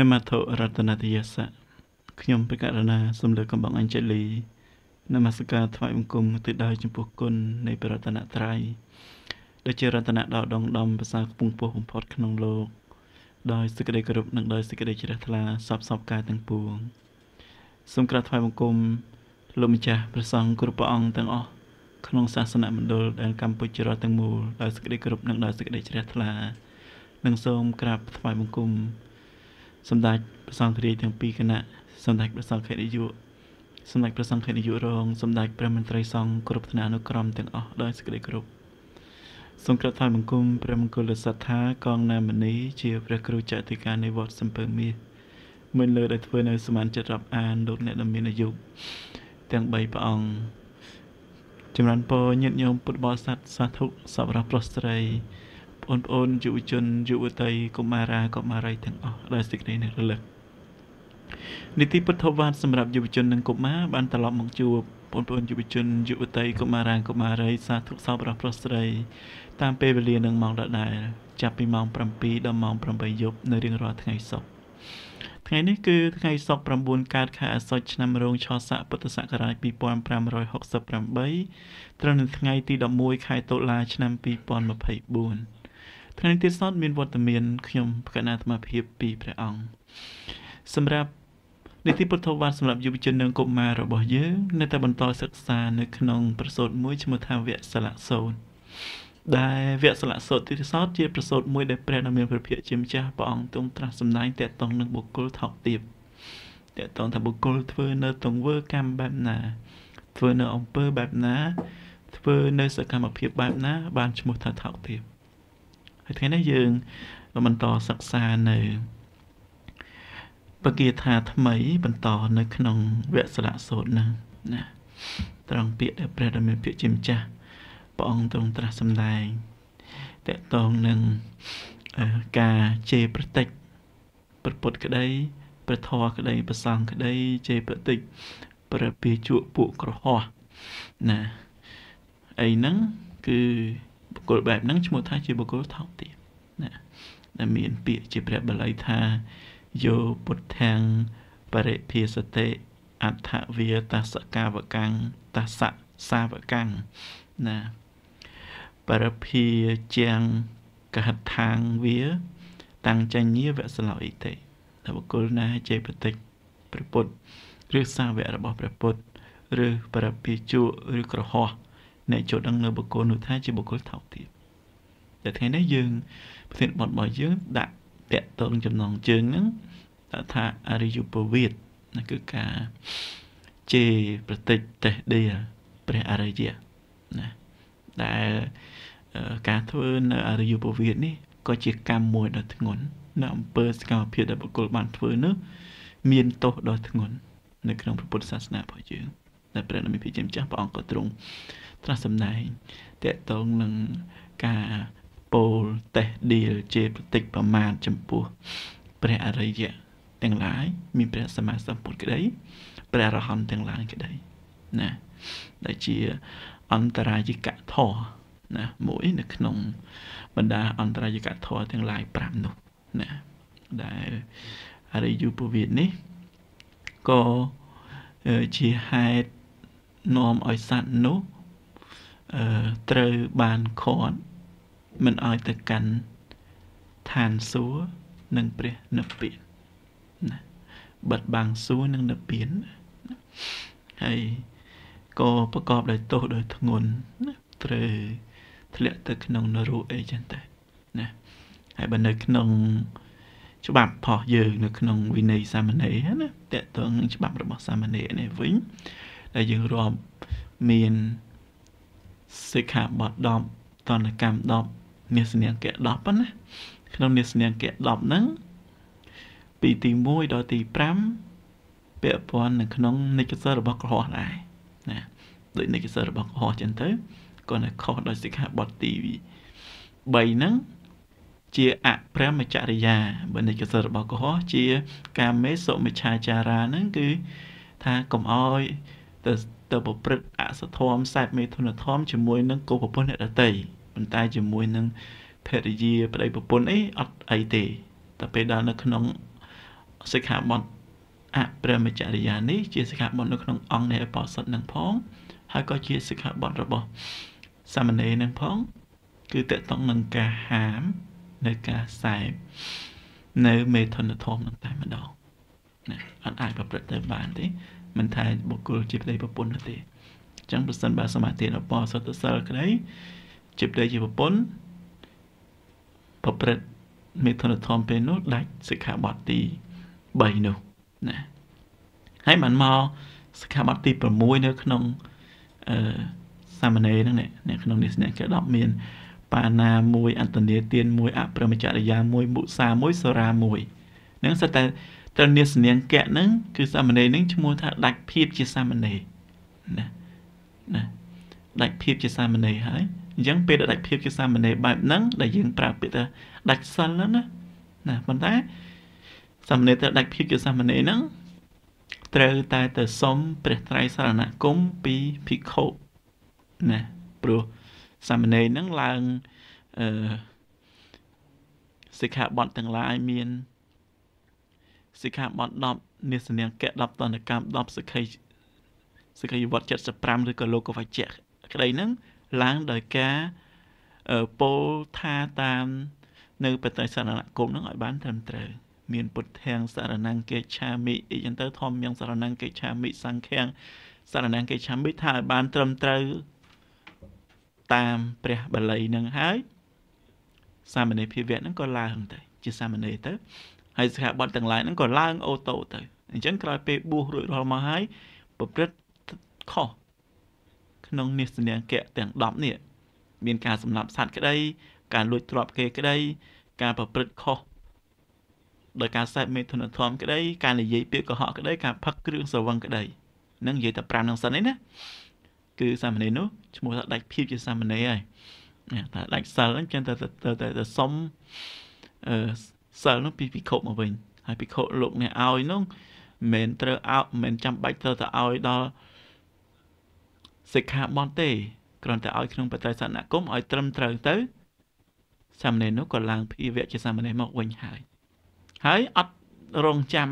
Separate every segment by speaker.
Speaker 1: នមធរតនតិយសៈខ្ញុំបកករណាសំលើកំបងអញ្ជលីនមស្ការថ្វាយបង្គំទៅដល់ចំពោះគុណនៃព្រះរតនត្រ័យដែលជារតនៈដ៏ដងដំប្រសើរខ្ពង់ពោះបំផុត ក្នុងលោកដោយសេចក្តីគោរពនិងដោយសេចក្តីជ្រះថ្លាសពសពកាយទាំងពួងសូមក្រាបថ្វាយបង្គំលោកម្ចាស់ព្រះសង្ឃគ្រប់ព្រះអង្គទាំងអស់ក្នុងសាសនមណ្ឌលដែលកម្ពុជារដ្ឋទាំងមូលដោយសេចក្តីគោរពនិងដោយសេចក្តីជ្រះថ្លានិងសូមក្រាបថ្វាយបង្គំសម្ដេចព្រះសង្ឃរាជទាំងពីរគណៈសម្ដេចព្រះសង្ឃនាយកសម្ដេចព្រះសង្ឃនាយករងសម្ដេចព្រះមន្ត្រីសង្ឃគ្រប់ថ្នាក់អនុក្រមទាំងអស់ដោយសេចក្តីគោរពសូមក្រាបថ្វាយបង្គំព្រះមង្គលសត្ថាកងណាមនីជាព្រះគ្រូចតិការនៃវត្តសំពើមាសមានលើដែលធ្វើនៅ សមានចិត្តរាប់ អានលោកអ្នកដែលមានអាយុទាំង3ព្រះអង្គចម្រើនពរញាតិញោមពុទ្ធបរិស័ទសាធុសពរៈប្រុសស្រីបងប្អូនយុវជនយុវតីកុមារាកុមារីទាំងអស់ដែលសេចក្តីនឹករលឹកនីតិពុទ្ធវត្តសម្រាប់យុវជននិងកុមារបានត្រឡប់មកជួបបងប្អូនយុវជនយុវតីកុមារាកុមារីសាធុសោប្រុសប្រុសស្រី តាមពេលវេលានឹងម៉ោងដដែលចាប់ពីម៉ោង7ដល់ម៉ោង8យប់នៅរៀងរាល់ថ្ងៃសុក្រថ្ងៃនេះគឺ ថ្ងៃសុក្រ9កើតខែអាសត់ឆ្នាំរោងឆោស័កពុទ្ធសករាជ2568ត្រូវនៅថ្ងៃ ទី11ខែតុលាឆ្នាំ2024ថ្ងៃនេះទៀតសោតមានវត្តមានខ្ញុំផ្កាណាអាត្មាភាពពីព្រះអង្គសម្រាប់នីតិពុទ្ធវត្តសម្រាប់យុវជននិងកុមាររបស់យើងនៅតែបន្តសិក្សានៅក្នុង ប្រសូតមួយឈ្មោះថាវគ្គសិលសូត្រដែលវគ្គសិលសូត្រទីសោតជាប្រសូតមួយដែលព្រះដ៏មានព្រះភិក្ខជាម្ចាស់ព្រះអង្គទ្រង់ត្រាស់សម្ដែងតាក់ទងនឹងបុគ្គលថោកទាបតាក់ទងថាបុគ្គលធ្វើនៅទង្វើកម្មបែបណា ធ្វើនៅអំពើបែបណា ធ្វើនៅ សកម្មភាពបែបណាបានឈ្មោះថាថោកទាបហើយថ្ងៃនេះយើងបន្តសិក្សានៅបគាថាថ្មី បន្តនៅក្នុងវគ្គសិលៈសូត្រនឹងណា ត្រង់ពាក្យដែលព្រះដ៏មានពាក្យជាម្ចាស់ព្រះអង្គទ្រង់ត្រាស់សម្ដែងតកតងនឹងការជេរប្រតិចប្រពុតក្តីព្រះធរក្តីប្រសងក្តីជេរប្រតិចព្រះពាជក់ពួកក្រហោះណាអីហ្នឹងគឺបុគ្គលបែបហ្នឹងឈ្មោះថាជាបុគ្គលថោកទាបណាដែលមានពាក្យជាព្រះបាលីថាយោពុទ្ធាំងបរិភាសតិអដ្ឋវាតសកាវកੰងតសសាវកੰងណាបរិភាជាងកហថាងវាតាំងចញ្ញាវសឡោអ៊ីតិតបុគ្គលណាចេបតិចព្រះពុទ្ធឬសាវករបស់ព្រះពុទ្ធឬបរិភាជក់ឬក្រហោះអ្នកចូលដឹងនៅបុគ្គលនោះថាជាបុគ្គលថោកទាបតែថ្ងៃនេះយើងប្រធានបទរបស់យើងដាក់តកតងចំណងជើងហ្នឹងថាអរិយុពវិទ្យគឺការជេរប្រតិចតេះដេព្រះអរិយណាដែលការធ្វើនៅអរិយុពវិទ្យនេះក៏ជាកម្មមួយដ៏ធ្ងន់នៅអំពើសកម្មភាពដែលបុគ្គលបានធ្វើនោះមានទោសដ៏ធ្ងន់នៅក្នុងព្រះពុទ្ធសាសនារបស់យើងដែលព្រះនាមព្រះជាម្ចាស់ព្រះអង្គក៏ទ្រង់ត្រាស់សម្ដែងតកតងនឹងការពោលតេះឌីលជាប្រតិកប្រមាថចំពោះព្រះអរិយៈទាំងឡាយមានព្រះសម្មាសម្ពុទ្ធក្តីព្រះរហន្តទាំងឡាយក្តីណាដែលជាអន្តរាយិកធរណា មួយនៅក្នុងបណ្ដាអន្តរាយិកធរទាំងឡាយ5នោះណាដែលអរិយុពវិទនេះក៏ជាហេតុនាំឲ្យសัตว์នោះត្រូវបានខាត់មិនឲ្យទៅកាន់ឋានសួគ៌និងព្រះនិព្វានណាបិទបាំងសួរនឹងនិព្វានហើយក៏ប្រកបដោយទោសដោយធ្ងន់ណាត្រូវធ្លាក់ទៅ ក្នុងនរកអីចឹងទៅណា ហើយបើនៅក្នុងច្បាប់ផុសយើងនៅក្នុងវិន័យសាមណេរណាតកតងនឹងច្បាប់របស់សាមណេរនេះវិញដែលយើងរាប់មានសិក្ខាបទ10តនកម្ម10នាសនាគៈ10ប៉ុណ្ណាក្នុងនាសនាគៈ10ហ្នឹងពីទី1ដល់ទី5ពាក់ព័ន្ធនៅក្នុងនិច្ចសិលរបស់ក្រហមដែរណាដូចនិច្ចសិលរបស់ក្រហមចឹងទៅគាត់តែខុសដោយសិក្ខាបទទី3ហ្នឹងជាអព្រមចរិយាបើនិច្ចសិលរបស់កុហកជា កាមេសុមិឆាចារាហ្នឹងគឺថាកុំអោយទៅទៅប្រព្រឹត្តអសធម៌ខ្សែមេធនធម៌ជាមួយនឹងគូប្រពន្ធអ្នកដតីប៉ុន្តែជាមួយនឹងភរិយាប្តីប្រពន្ធអីអត់អីទេតែពេលដល់នៅក្នុងសិក្ខាបទអព្រមចរិយានេះជាសិក្ខាបទនៅក្នុងអង្គនៃអបសុទ្ធនឹងផង ហើយក៏ជាសិក្ខាបទរបស់សាមណេរនឹងផង គឺតកតងនឹងការហាមនៅការសែបនៅ មេធនធម៌នឹងតែម្ដងណាអត់អាចប្រព្រឹត្តទៅបានទេមិនថាបុគ្គលជាប្តីប្រពន្ធនោះទេអញ្ចឹងប្រសិនបើសមាធិរបស់ពសតសិលក្តីជាប្តីជាប្រពន្ធប្រព្រឹត្តមេធនធម៌ពេលនោះដាច់សិក្ខាបទទី3នោះណាហើយបានមកសិក្ខាបទទី6នៅក្នុងអឺសាមណេរហ្នឹងនេះក្នុងនេះអ្នកគេ10មាន បាណាមួយអន្តនីទានមួយអប្រមចរិយាមួយមុសាមួយសរាមួយនឹងសិតតែត្រូវនាសនាងកៈហ្នឹងគឺសាមណេរហ្នឹងឈ្មោះថាដាច់ភាពជាសាមណេរណាណាដាច់ភាពជាសាមណេរហើយអញ្ចឹងពេលដែលដាច់ភាពជាសាមណេរបែបហ្នឹងដែលយើងប្រើពាក្យថាដាច់សិលហ្នឹងណាណាប៉ុន្តែសាមណេរត្រូវដាច់ភាពជាសាមណេរហ្នឹងត្រូវតែទៅសុំព្រះត្រៃសរណគមពីភិក្ខុណាព្រោះសាមណេរហ្នឹងឡើងអឺសិក្ខាបទទាំងឡាយមានសិក្ខាបទ10នាសនាគៈ10តនកម្ម10សិក្ខាសិក្ខាវត្ត75ឬក៏លោកវជ្ជៈក្តីហ្នឹងឡើងដោយការពោលថាតាមនៅបតិសរណគមហ្នឹងឲ្យ បានត្រឹមត្រូវមានពុទ្ធាំងសរណង្គេឆាមិអីចឹងទៅ ធម្មយ៉ាងសរណង្គេឆាមិសង្ឃាំងសរណង្គេឆាមិថាឲ្យបាន ត្រឹមត្រូវតាមព្រះបាលីនឹងហើយសាមណេរភិវៈនឹងក៏ឡើងទៅជាសាមណេរទៅហើយស្ថាប័នទាំងឡាយហ្នឹងក៏ឡើងអូតូទៅអញ្ចឹងក្រោយពេលបួសរួចរាល់មកហើយប្រព្រឹត្តខុសក្នុងនាសនាគៈទាំង10នេះមានការសម្លាប់សត្វក្តីការលួចទ្រព្យគេក្តី ការប្រព្រឹត្តខុសដោយការសេពមេធនធម៌ក្តី ការនិយាយពាក្យកុហកក្តីការផឹកគ្រឿងស្រវឹងក្តីនឹងនិយាយតែ5នឹងសិនឯណាគឺសាមណេរនោះឈ្មោះថាដាច់ភាពជាសាមណេរហើយតែដាច់សិលហ្នឹងចឹងតែទៅទៅសុំអឺសិលនោះពីភិក្ខុមកវិញហើយភិក្ខុលោកអ្នកឲ្យនោះមិនត្រូវអោមិនចាំបាច់ត្រូវទៅឲ្យដល់សិក្ខាបទទេគ្រាន់តែឲ្យក្នុងបត្រៃសនគមឲ្យត្រឹមត្រូវទៅសាមណេរនោះក៏ឡើងភាវៈជាសាមណេរមកវិញហើយហើយអត់រងចាំ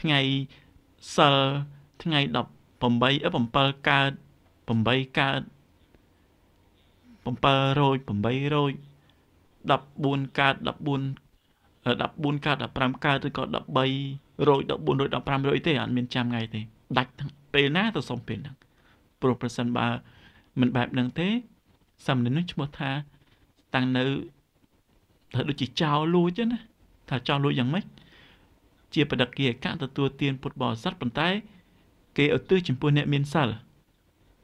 Speaker 1: ថ្ងៃសិលថ្ងៃ18 7កើត8កើត700 800 14កើត14 14កើត15កើតឬក៏13រយ14រយ15រយទេអត់មានចាំថ្ងៃទេ ដាច់ទាំងពេលណាទៅសុំពេលហ្នឹងព្រោះប្រសិនបើមិនបែបហ្នឹងទេសំណិននឹងឈ្មោះថា តាំងនៅថាដូចជាចោលលួចណាថាចោលលួចយ៉ាងម៉េចជាបដិគិកៈទទួលទានពុទ្ធបរិស័ទប៉ុន្តែ គេឧទ្ទិសចំពោះអ្នកមានសិល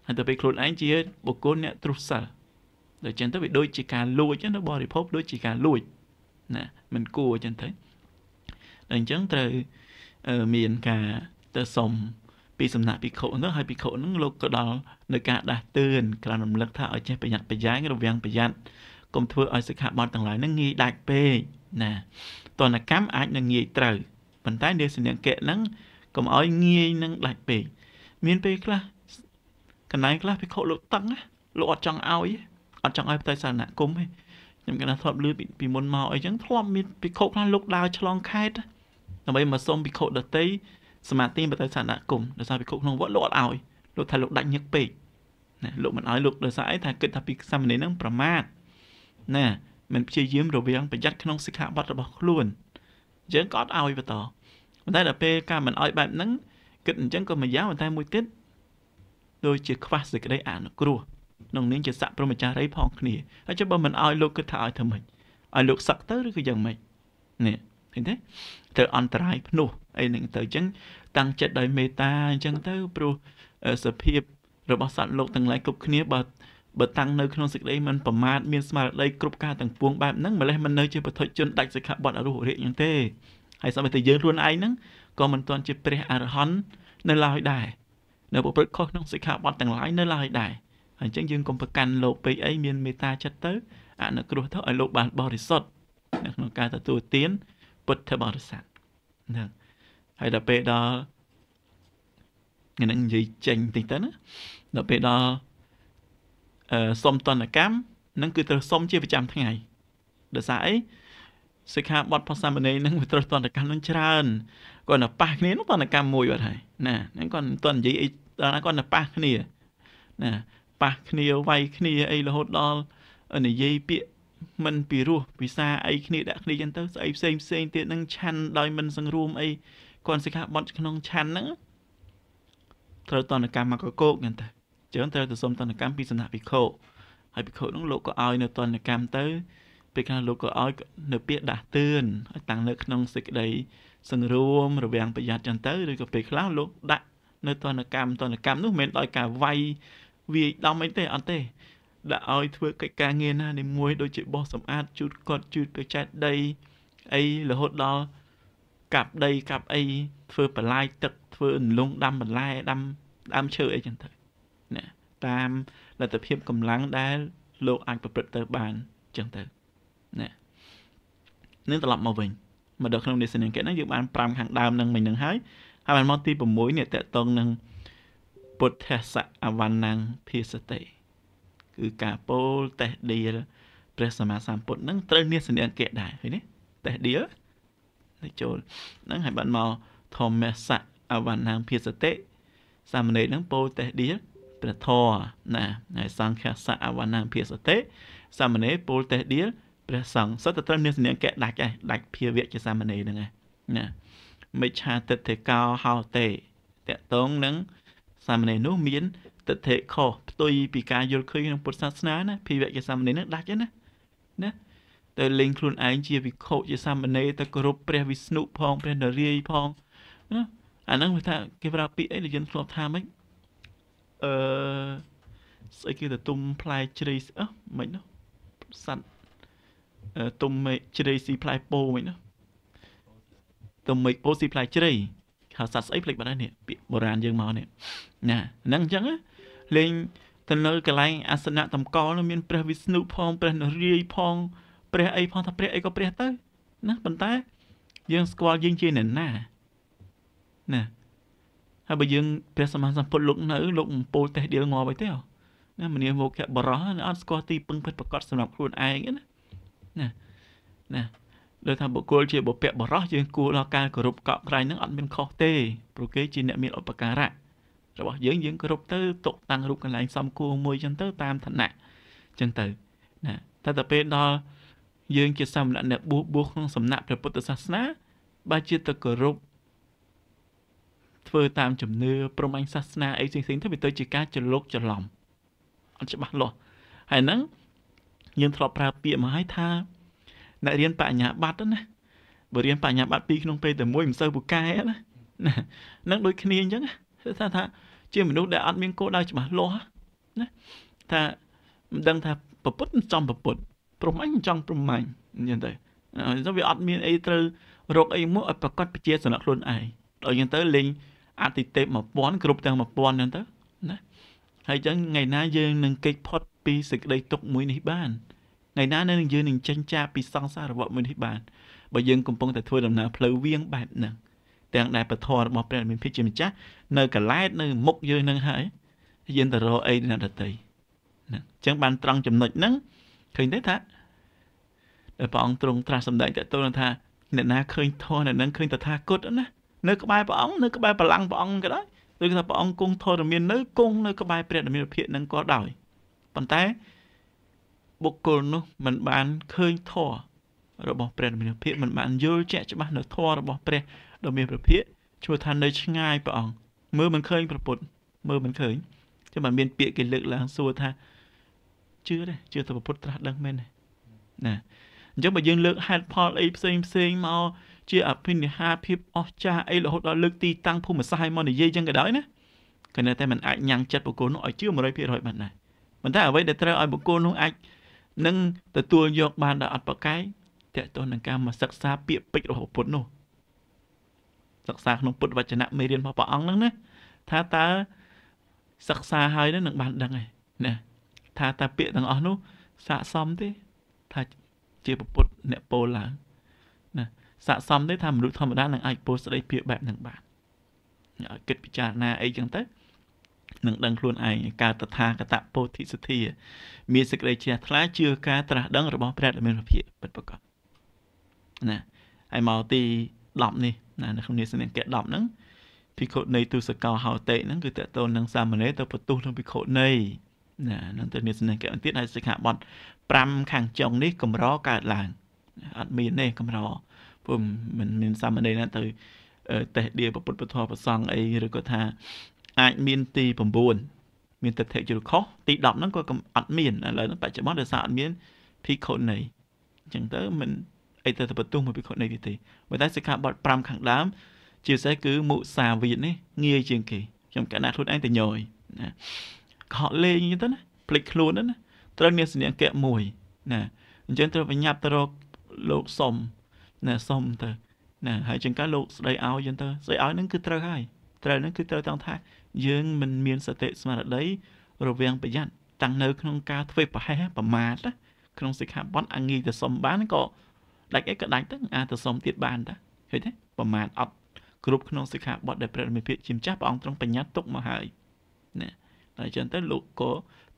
Speaker 1: ហើយទៅពេលខ្លួនឯងជាបុគ្គលអ្នកទ្រុសសិលដូច្នេះទៅវាដូចជាការលួចណាបរិភពដូចជាការលួចណាมันគួរអញ្ចឹងទៅតែអញ្ចឹងត្រូវមានការទៅសុំពីសំណាក់ភិក្ខុនោះហើយភិក្ខុនោះលោកក៏ដល់នៅការដាស់តឿនក្រានរំលឹកថាឲ្យចេះប្រយ័ត្នប្រយែងរវាងប្រយ័ត្នកុំធ្វើឲ្យសិក្ខាបទទាំងឡាយនឹងងាយដាច់ពេកណាតនកម្មអាចនឹងងាយត្រូវប៉ុន្តែនាសនាគៈនឹងកុំឲ្យងាយនឹងដាច់ពេកមានពេលខ្លះកន្លែងខ្លះភិក្ខុលោកតឹងណាលោកអត់ចង់ឲ្យអត់ចង់ឲ្យផ្ទៃសាសនាគុំទេខ្ញុំគិតថាធ្លាប់លឺពីមុនមកអីចឹងធ្លាប់មានភិក្ខុខ្លះលោកដើរឆ្លងខេត្តដើម្បីមកសុំភិក្ខុដតីសមាធិបតិសានគមដោយសារភិក្ខុក្នុងវត្តលោកអត់ឲ្យលោកថាលោកដាច់ញឹកពេកណាលោកមិនឲ្យលោកដោយសារអីថាគិតថាភិក្ខុសាមណេរនឹងប្រមាថណាមិនព្យាយាមរវាងប្រយ័ត្នក្នុងសិក្ខាបទរបស់ខ្លួន យើងក៏អត់ឲ្យបន្តប៉ុន្តែដល់ពេលការមិនឲ្យបែបហ្នឹងគិតអញ្ចឹងក៏មិនយ៉ាងប៉ុន្តែមួយទៀតដូចជា ខ្វះសេចក្តីអនុគ្រោះក្នុងនាងជាស័កព្រមចារីផងគ្នាហើយចុះបើមិនឲ្យលោកគិតថាឲ្យធ្វើម៉េចឲ្យលោកសឹកទៅឬក៏យ៉ាងម៉េចនេះឃើញទេទៅអន្តរាយភ្នោះអីនឹងទៅអញ្ចឹងតាំងចិត្តដោយមេត្តាអញ្ចឹងទៅព្រោះសភាពរបស់សត្វលោកទាំងឡាយគ្រប់គ្នាបើបើតាំងនៅក្នុងសេចក្តីមិនប្រមាថមានស្មារតីគ្រប់ការទាំងពួងបែបហ្នឹងម្លេះមិននៅជាប្រតិជនដាច់សិក្ខាបទអរុះរិយអញ្ចឹងទេហើយសម្រាប់តែយើងខ្លួនឯងហ្នឹងក៏មិនទាន់ជាព្រះអរហន្តនៅឡើយដែរនៅប្រព្រឹត្តខុសក្នុងសិក្ខាបទទាំងឡាយនៅឡើយដែរអញ្ចឹងយើងកុំប្រកាន់លោកពេកអីមានមេត្តាចិត្តទៅអនុគ្រោះទៅឲ្យលោកបានបរិសុទ្ធនៅក្នុងការទទួលទានពុទ្ធបរិស័ទហ្នឹងហើយដល់ពេលដល់នឹងនិយាយចេញតិចទៅណាដល់ពេលដល់អឺសុំតនកម្មនឹងគឺត្រូវសុំជាប្រចាំថ្ងៃដោយសារអីសិក្ខាបទផសាមណីនឹងវាត្រូវតនកម្មនឹងច្រើនគាត់ទៅប៉ះគ្នានោះតនកម្មមួយបាត់ហើយណាហ្នឹងគាត់មិនតននិយាយអីដល់ណាគាត់ទៅប៉ះគ្នាណាប៉ះគ្នាវាយគ្នាអីរហូតដល់និយាយពាក្យមិនពីរោះវិសាអីគ្នាដាក់គ្នាចឹងទៅ ស្អីផ្សេងផ្សេងទៀតនឹងឆាន់ដោយមិនសង្រួមអីគាត់សិក្ខាបទក្នុងឆាន់ហ្នឹងត្រូវតនកម្មមកកោកចឹងទៅចឹងត្រូវទៅសុំតនកម្មពីសំណាក់ភិក្ខុហើយភិក្ខុហ្នឹងលោកក៏ឲ្យនៅតនកម្មទៅ ពេលខ្លះលោកក៏ឲ្យ នៅពាក្យដាស់តឿនឲ្យតាំងនៅក្នុងសេចក្តីសង្រួមរវាងប្រយ័ត្នចឹងទៅឬក៏ពេលខ្លះលោកដាក់ នៅតនកម្មតនកម្មនោះមិនមែនដោយការវាយវាយដំអីទេអត់ទេដាក់ឲ្យធ្វើកិច្ចការងារណានីមួយដូចជាបោះសម្អាតជូតគាត់ជូតកញ្ចក់ដីអីរហូតដល់កាប់ដីកាប់អីធ្វើបន្លាយទឹកធ្វើអន្លង់ដាំបន្លែដាំដើមឈើអីចឹងទៅណាតាមលទ្ធភាពកម្លាំងដែល លោកអាចប្រព្រឹត្តទៅបានចឹងទៅណានឹងត្រឡប់មកវិញមកដល់ក្នុង listening គេហ្នឹងយើងបាន5ខាងដើមនឹងមិញហ្នឹងហើយហើយបានមកទី6នេះតកតងនឹងពុទ្ធសៈអវណ្ណังភាសតេគឺការពោលតេះដៀលព្រះសម្មាសម្ពុទ្ធនឹងត្រូវនាសនាគៈដែរឃើញទេតេះដៀលទៅចូលហ្នឹងហើយបានមកធម្មសៈអវណ្ណังភាសតេសាមណេរនឹងពោលតេះដៀលព្រះធរណាហើយសង្ឃសៈអវណ្ណังភាសតេសាមណេរពោលតេះដៀលព្រះសង្ឃសុទ្ធតែត្រូវនាសនាគៈដាច់ឯងដាច់ភាវៈជាសាមណេរហ្នឹងឯងណាមិឆាទិដ្ឋិកោហោតេតកតងនឹងសាមណេរនោះមានទិដ្ឋិខុសផ្ទុយពីការយល់ឃើញក្នុងពុទ្ធសាសនាណាភិវៈជាសាមណេរនឹងដាច់ទេណាណាទៅលេងខ្លួនឯងជាវិខុជាសាមណេរទៅគោរពព្រះវិស្ណុផងព្រះនរាយផងណាអាហ្នឹងវាថា គេប្រើពាក្យអីដែលយើងធ្លាប់ថាមិនអឺស្អីគេទៅទុំផ្លែជ្រៃអឺមិននោះសัตว์ទុំមេជ្រៃស៊ីផ្លែពោមិននោះទុំមេពោស៊ីផ្លែជ្រៃហៅសត្វស្អីភ្លេចបាត់ហើយនេះពាក្យបុរាណយើងមកនេះណាហ្នឹងអញ្ចឹងលេងទៅនៅកន្លែងអាសនៈតម្កល់នោះមានព្រះវិស្ណុផងព្រះនរាយផង ព្រះអីផងថាព្រះអីក៏ព្រះទៅណាប៉ុន្តែ យើងស្គាល់យើងជាអ្នកណាណាហើយបើយើងព្រះសម្មាសម្ពុទ្ធលោកនៅលោកអំពូលទេសដៀលងាប់អីទេណាមនីមកៈបរោះអត់ស្គាល់ទីពឹងពិតប្រកបសម្រាប់ខ្លួនឯងណាណាណាលើថាបុគ្គលជាបុព្វបរោះយើងគួរដល់ការគោរពកក់ក្រែងនឹងអត់មានខុសទេព្រោះគេជាអ្នកមានឧបការៈរបស់យើងយើងគោរពទៅទុកតាំងរូបកន្លែងសំគួរមួយចឹងទៅតាមឋានៈចឹងទៅណាតែទៅពេលដល់យើងជាសាមណេរអ្នកបួសបួសក្នុងសំណាក់ព្រះពុទ្ធសាសនាបើជាទៅគោរពធ្វើតាមជំនឿព្រហ្មញ្ញសាសនាអីផ្សេងៗទៅវាទៅជាការច្រឡុកច្រឡំអត់ច្បាស់លាស់ហើយហ្នឹងយើងធ្លាប់ប្រើពាក្យមកឲ្យថាអ្នករៀនបញ្ញាបត្រណាបើរៀនបញ្ញាបត្រពីរក្នុងពេលតែមួយមិនសូវពូកែណានឹងដូចគ្នាអញ្ចឹងគឺថាថា ជាមនុស្សដែលអត់មានគោលដៅច្បាស់លាស់ណាថាមិនដឹងថាប្រពុតមិនចំប្រពុតព្រមអញមិនចង់ព្រមអញអញ្ចឹងទៅអញ្ចឹងវាអត់មានអីត្រូវរកអីមកឲ្យប្រកាសប្រជាសំណាក់ខ្លួនឯងដល់អញ្ចឹងទៅលេងអតិទេព1000គ្រប់ទាំង1000ហ្នឹងទៅណាហើយអញ្ចឹងថ្ងៃណាយើង នឹងកិច្ចផុតពីសេចក្តីទុកមួយនេះបានថ្ងៃណានៅនឹងយើងនឹងចេញចាកពីសង្សារវដ្តមួយនេះបានបើយើងកំពុងតែធ្វើដំណើរផ្លូវវៀងបែបហ្នឹងទាំងដែលពធរបស់ព្រះមានភាពជាម្ចាស់នៅកលែតនៅមុខយើងនឹងហើយយើងទៅរកអីណាដតីហ្នឹងអញ្ចឹងបានត្រង់ចំណុចហ្នឹងឃើញទេថាព្រះអង្គទ្រង់ត្រាស់សម្ដែងតទៅនឹងថាអ្នកណាឃើញធរអ្នកនឹងឃើញតថាគតណានៅក្បែរព្រះអង្គនៅក្បែរបលាំងព្រះអង្គក៏ដោយឬថាព្រះអង្គគង់ធរមាននៅគង់នៅក្បែរព្រះរាមាភិកនឹងក៏ដោយប៉ុន្តែបុគ្គលនោះមិនបានឃើញធម៌របស់ព្រះដ៏មានព្រះមិនបានយល់ជាក់ច្បាស់នៅធម៌របស់ព្រះដ៏មានព្រះភាពឈ្មោះថានៅឆ្ងាយព្រះអង្គមើលមិនឃើញប្រពុតមើលមិនឃើញចាំមិនមានពាក្យគេលើកឡើងសួរថាជឿទេជឿទៅប្រពុតត្រាស់ដឹងមែនទេណាអញ្ចឹងបើយើងលើកហេតុផលអីផ្សេងផ្សេងមកជាអភិនិហាភាពអស្ចារ្យអីរហូតដល់លើកទីតាំងភូមិសាស្ត្រឲ្យមកនិយាយអញ្ចឹងក៏ដោយណាក៏នៅតែមិនអាចញ៉ាំងចិត្តបុគ្គលនោះឲ្យជឿ100%បានដែរប៉ុន្តែអ្វីដែលត្រូវឲ្យបុគ្គលនោះអាចនឹងទទួលយក បានដល់អត់ប្រកែកតកតទៅនឹងការមកសិក្សាពាក្យពេចន៍របស់ពុទ្ធនោះសិក្សាក្នុងពុទ្ធវចនៈមេរៀនរបស់ព្រះអង្គហ្នឹងណាថាតើសិក្សាហើយនឹងបានដឹងឯណាថាតើពាក្យទាំងអស់នោះស័កសមទេថាជាពុទ្ធអ្នកពោលឡើងណាស័កសមទេថាមនុស្សធម្មតានឹងអាចពោលស្ដីពាក្យបែបហ្នឹងបានឲ្យគិតពិចារណាអីចឹងទៅនឹងដឹងខ្លួនឯងកើតតថាគតពោធិសធាមានសេចក្តីជ្រះថ្លាជឿការត្រាស់ដឹងរបស់ព្រះដ៏មានពភៈពិតប្រាកដណាហើយមកទី10នេះណានៅក្នុងនាសនាគៈ10ហ្នឹងភិក្ខុនៃទុសកោហោតេហ្នឹងគឺតកតូននឹងសាមណេរទៅបន្ទុះនឹងភិក្ខុនៃណានឹងទៅនាសនាគៈទៀតហើយសិក្ខាបទ5ខាងចុងនេះកម្រកើតឡើង អត់មានទេកម្រព្រោះមិនមានសាមណេរណាទៅតេះឌីពុទ្ធពធប្រសង់អីឬក៏ថាអាចមានទី9មានទិដ្ឋិជ្រុលខុសទី10ហ្នឹងក៏អត់មានឥឡូវបច្ចុប្បន្នដោយសារអត់មានភិក្ខុណីអញ្ចឹងទៅមិនអីទៅទៅបន្ទុះមកភិក្ខុណីទៀតទេបើតែសិក្ខាបទ5ខាងដើម ជាពិសេសគឺមុសាវាទនេះងាយជាងគេខ្ញុំកណ្ដាលខ្លួនឯងទៅញយណាខកលេងអញ្ចឹងទៅណាភ្លេចខ្លួនទៅណាត្រូវមានសញ្ញាកៈមួយណាអញ្ចឹងត្រូវបញ្ញាប់ទៅរកលោកសុំណាសុំទៅណាហើយជាងកាលោកស្ដីឲ្យអញ្ចឹងទៅស្ដីឲ្យនឹងគឺត្រូវហើយត្រូវនឹងគឺត្រូវតាំងថាយើងមិនមានសតិស្មារតីរវាងប្រយ័ត្នតាំងនៅក្នុងការធ្វើប្រហែសប្រមាទក្នុងសិក្ខាបទអាងាយទៅសុំបានក៏ដាច់អីក៏ដាច់ទៅអាចទៅសុំទៀតបានតាឃើញទេប្រមាទអត់គ្រប់ក្នុងសិក្ខាបទដែលព្រះរាមាភិជាម្ចាស់ព្រះអង្គទ្រង់បញ្ញត្តិទុកមកហើយណាតែចឹងទៅលោកក៏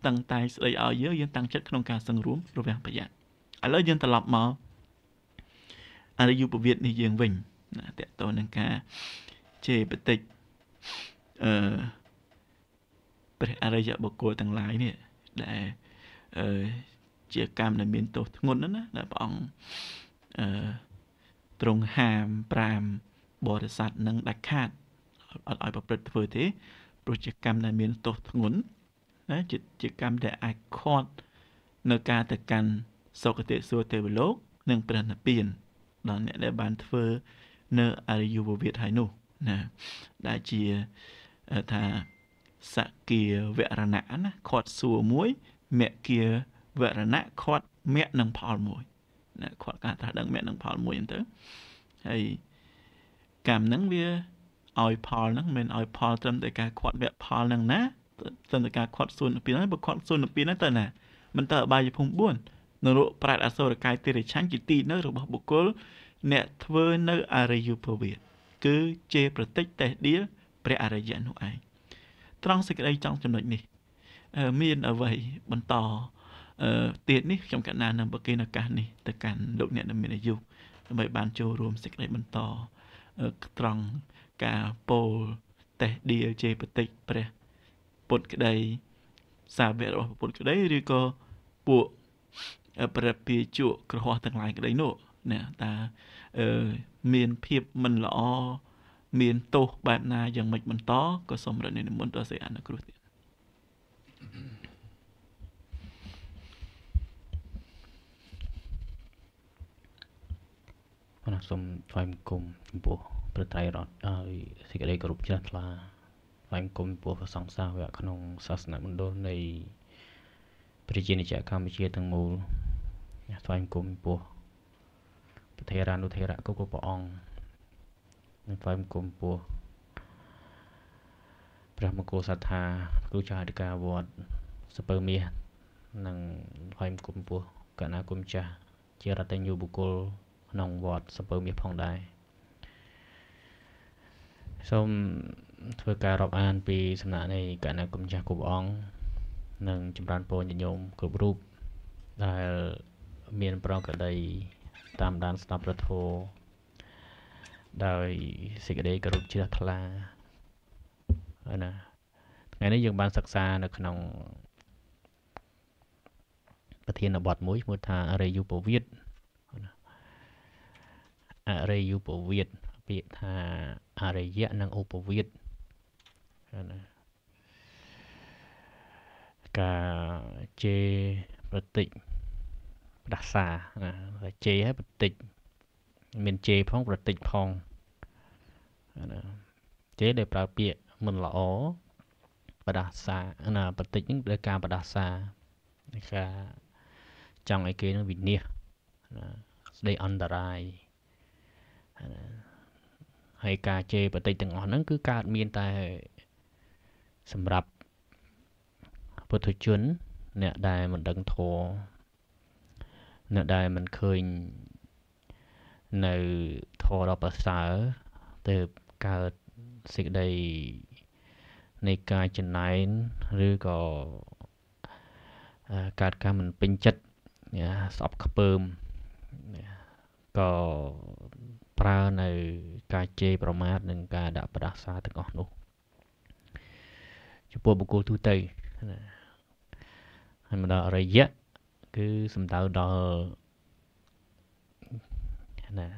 Speaker 1: តាំងតែស្ដីឲ្យយើងយើងតាំងចិត្តក្នុងការសង្រួមរវាងប្រយ័ត្នឥឡូវយើងត្រឡប់មកអរិយុពវិទ្យនេះយើងវិញណាតកតទៅនឹងការជេរបន្តិចអឺព្រះអរិយបុគ្គលទាំងឡាយនេះដែលអឺជាកម្មដែលមានទោសធ្ងន់ណាស់ដែលព្រះអង្គអឺទ្រង់ហាម5បរិស័ទនឹងដាច់ខាតអត់ឲ្យប្រព្រឹត្តធ្វើទេព្រោះជាកម្មដែលមានទោសធ្ងន់ណាជាជាកម្មដែលអាចខាត់នៅការទៅកាន់សុគតិសួគ៌ទេវលោក និងព្រះនិព្វានដល់អ្នកដែលបានធ្វើ នៅអរិយវវិតហើយនោះណាដែលជាថាសកាវរណៈណាខាត់សួរមួយមគ្គាវរណៈខាត់មគ្គនិងផលមួយណាខាត់ការត្រាស់ដឹងមគ្គនិងផលមួយហ្នឹងទៅហើយកម្មហ្នឹងវាឲ្យផលហ្នឹងមិនឲ្យផលត្រឹមតែការខាត់វគ្គផលហ្នឹងណាត្រឹមតែការខាត់សួនពីហ្នឹងបើខាត់សួនពីហ្នឹងទៅណាមិនទៅអបាយភូមិ4នរកប្រែតអសូរកាយទិរិឆាញ់ជាទីនៅ របស់បុគ្គលអ្នកធ្វើនៅអរិយុពវិទ្យគឺជេប្រតិចតេះដៀលព្រះអរិយនោះឯងត្រង់សេចក្តីចង់ចំណុចនេះ មានអ្វីបន្តទៀតនេះខ្ញុំកណ្ណានៅប្រគេនឱកាសនេះទៅកាន់លោកអ្នកដែលមានអាយុដើម្បីបានចូលរួមសេចក្តីបន្តត្រង់ការពោលតេស DLJ បតិចព្រះពុទ្ធក្តីសាវករបស់ពុទ្ធក្តីឬក៏ពួកព្រះពាជក់ក្រហោះទាំងឡាយក្តីនោះណាតាមានភាពមិនល្អមានទោសបែបណាយ៉ាងម៉េចបន្តក៏សូមរនិមន្តដល់សេចក្ដីអនុគ្រោះទៀត
Speaker 2: បាទសូមថ្លែងគុំចំពោះព្រះត្រៃរតន៍ឲ្យសេចក្ដីគោរពជ្រះថ្លាថ្លែងគុំចំពោះព្រះសង្ឃសាវកក្នុងសាសនមណ្ឌលនៃព្រះជាណាចក្រកម្ពុជាទាំងមូលថ្លែងគុំចំពោះព្រះធេរានុធេរៈគ្រប់គ្រប់ព្រះអង្គនិងផ្លែមង្គមពោះព្រះមង្គលសត្ថាគ្រូចៅអធិការវត្តសពើមាសនិងផ្លែមង្គមពោះកណាគុំចាស់ ជារតញ្ញូបុគ្គលក្នុងវត្តសពើមាសផងដែរសូមធ្វើការរាប់អានពីសំណាក់នៃកណាគុំចាស់គ្រប់អង្គនិងចម្រើនពរញញោមគ្រប់រូបដែលមានប្រកដី តាមដានស្ដាប់ព្រះធម៌ដោយសេចក្តីគោរពជ្រះថ្លាណាថ្ងៃនេះយើង បានសិក្សានៅ ក្នុងប្រធានបទមួយឈ្មោះថាអរិយុពវិទ្យអរិយុពវិទ្យពាក្យថាអរិយៈនិងឧបវិទ្យណាការជេប្រតិចផ្ដាសាណាជេហើយប្រតិចមានជេផងប្រតិចផងណាជេដែលប្រើពាក្យមិនល្អបដាសាណាប្រតិចនឹងដោយការបដាសាការចង់ឲ្យគេនឹងវិនិច្ឆ័យណាស្ដីអន្តរាយណាហើយការជេរប្រតិចទាំងអស់ហ្នឹងគឺកើតមានតែសម្រាប់ពុទ្ធជនអ្នកដែលមិនដឹងធម៌អ្នកដែលមិនឃើញនៅធម៌ដ៏ប្រសើរទៅកើតសេចក្តីនៃការចំណែនឬក៏កើតការមិនពេញចិត្តស្អប់ខ្ពើមក៏ប្រើនៅ ការជេរប្រមាថនិងការដាក់ប្រដាសាទាំងអស់នោះចំពោះបុគ្គលទូទៅណាហើយមកដល់អរិយៈគឺសំដៅដល់ណា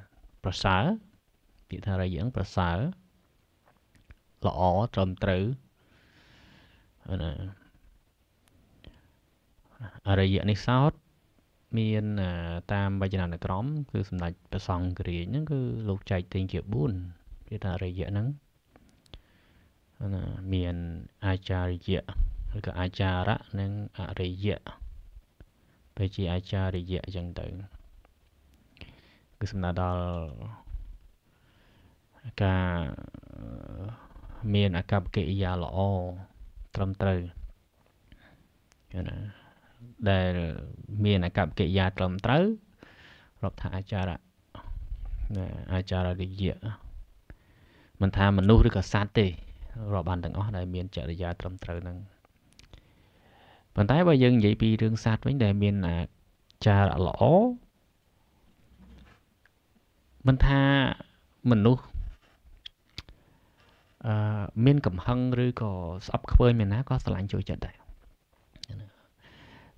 Speaker 2: ប្រសើរពាក្យថារយហ្នឹងប្រសើរល្អត្រឹមត្រូវណាអរិយនេះសោត មាន តាមវចនានុក្រមគឺសម្ដេចព្រះសង្ឃរាជហ្នឹង គឺលោកចែកទិញជា4ពាក្យថាអរិយហ្នឹងណាមានអាចារ្យឬក៏អាចារៈនិងអរិយពេលជាអាចារ្យអញ្ចឹងទៅគឺសំដៅដល់ការមានអាកប្បកិរិយាល្អត្រឹមត្រូវណាដែលមានអាកប្បកិរិយាត្រឹមត្រូវរាប់ថាអាចារ្យណាអាចារ្យយៈមិនថាមនុស្សឬក៏សត្វទេរាប់បានទាំងអស់ដែលមានចរិយា ត្រឹមត្រូវហ្នឹងប៉ុន្តែបើយើងនិយាយពីរឿងសត្វវិញដែលមានអាចារ្យល្អមិនថាមនុស្សអឺមានកំហឹងឬក៏ស្អប់ខ្ពើញមែនណាក៏ស្រឡាញ់ចូលចិត្តដែរ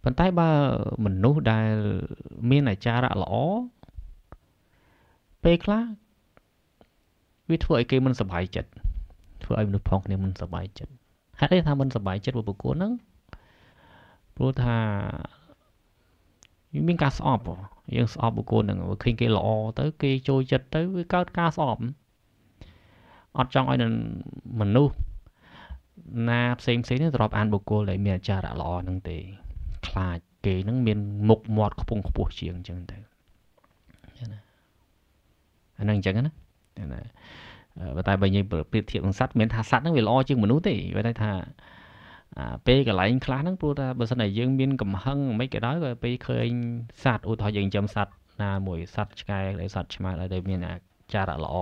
Speaker 2: ប៉ុន្តែបើមនុស្សដែលមានអាចារៈល្អពេលខ្លះវាធ្វើឲ្យគេមិនសប្បាយចិត្តធ្វើឲ្យមនុស្សផងគ្នាមិនសប្បាយចិត្តហេតុអីថាមិនសប្បាយចិត្តរបស់បុគ្គលហ្នឹងព្រោះថាមានការស្អប់ហ៎យើងស្អប់បុគ្គលនឹងឃើញគេល្អទៅ គេចូលចិត្តទៅវាកើតការស្អប់អត់ចង់ឲ្យនឹងមនុស្សណាផ្សេងផ្សេងនេះទ្របអានបុគ្គលដែលមានអាចារ្យល្អនឹងទេ ខ្លាចគេនឹងមានមុខមាត់ ខ្ពង់ខ្ពស់ជាងអញ្ចឹងទៅណាអានឹងអញ្ចឹងណាណាតែបើនិយាយប្រៀបធៀបនឹងសត្វមានថាសត្វហ្នឹងវាល្អជាងមនុស្សទេវាតែថាពេលកន្លែងខ្លះហ្នឹងព្រោះថាបើសិនតែយើងមានកំហឹងមិនក៏ដោយក៏ពេលឃើញសត្វឧទាហរណ៍យើងចិញ្ចឹមសត្វណាមួយសត្វឆ្កែឬសត្វឆ្មាដែល មានអាចារៈល្អ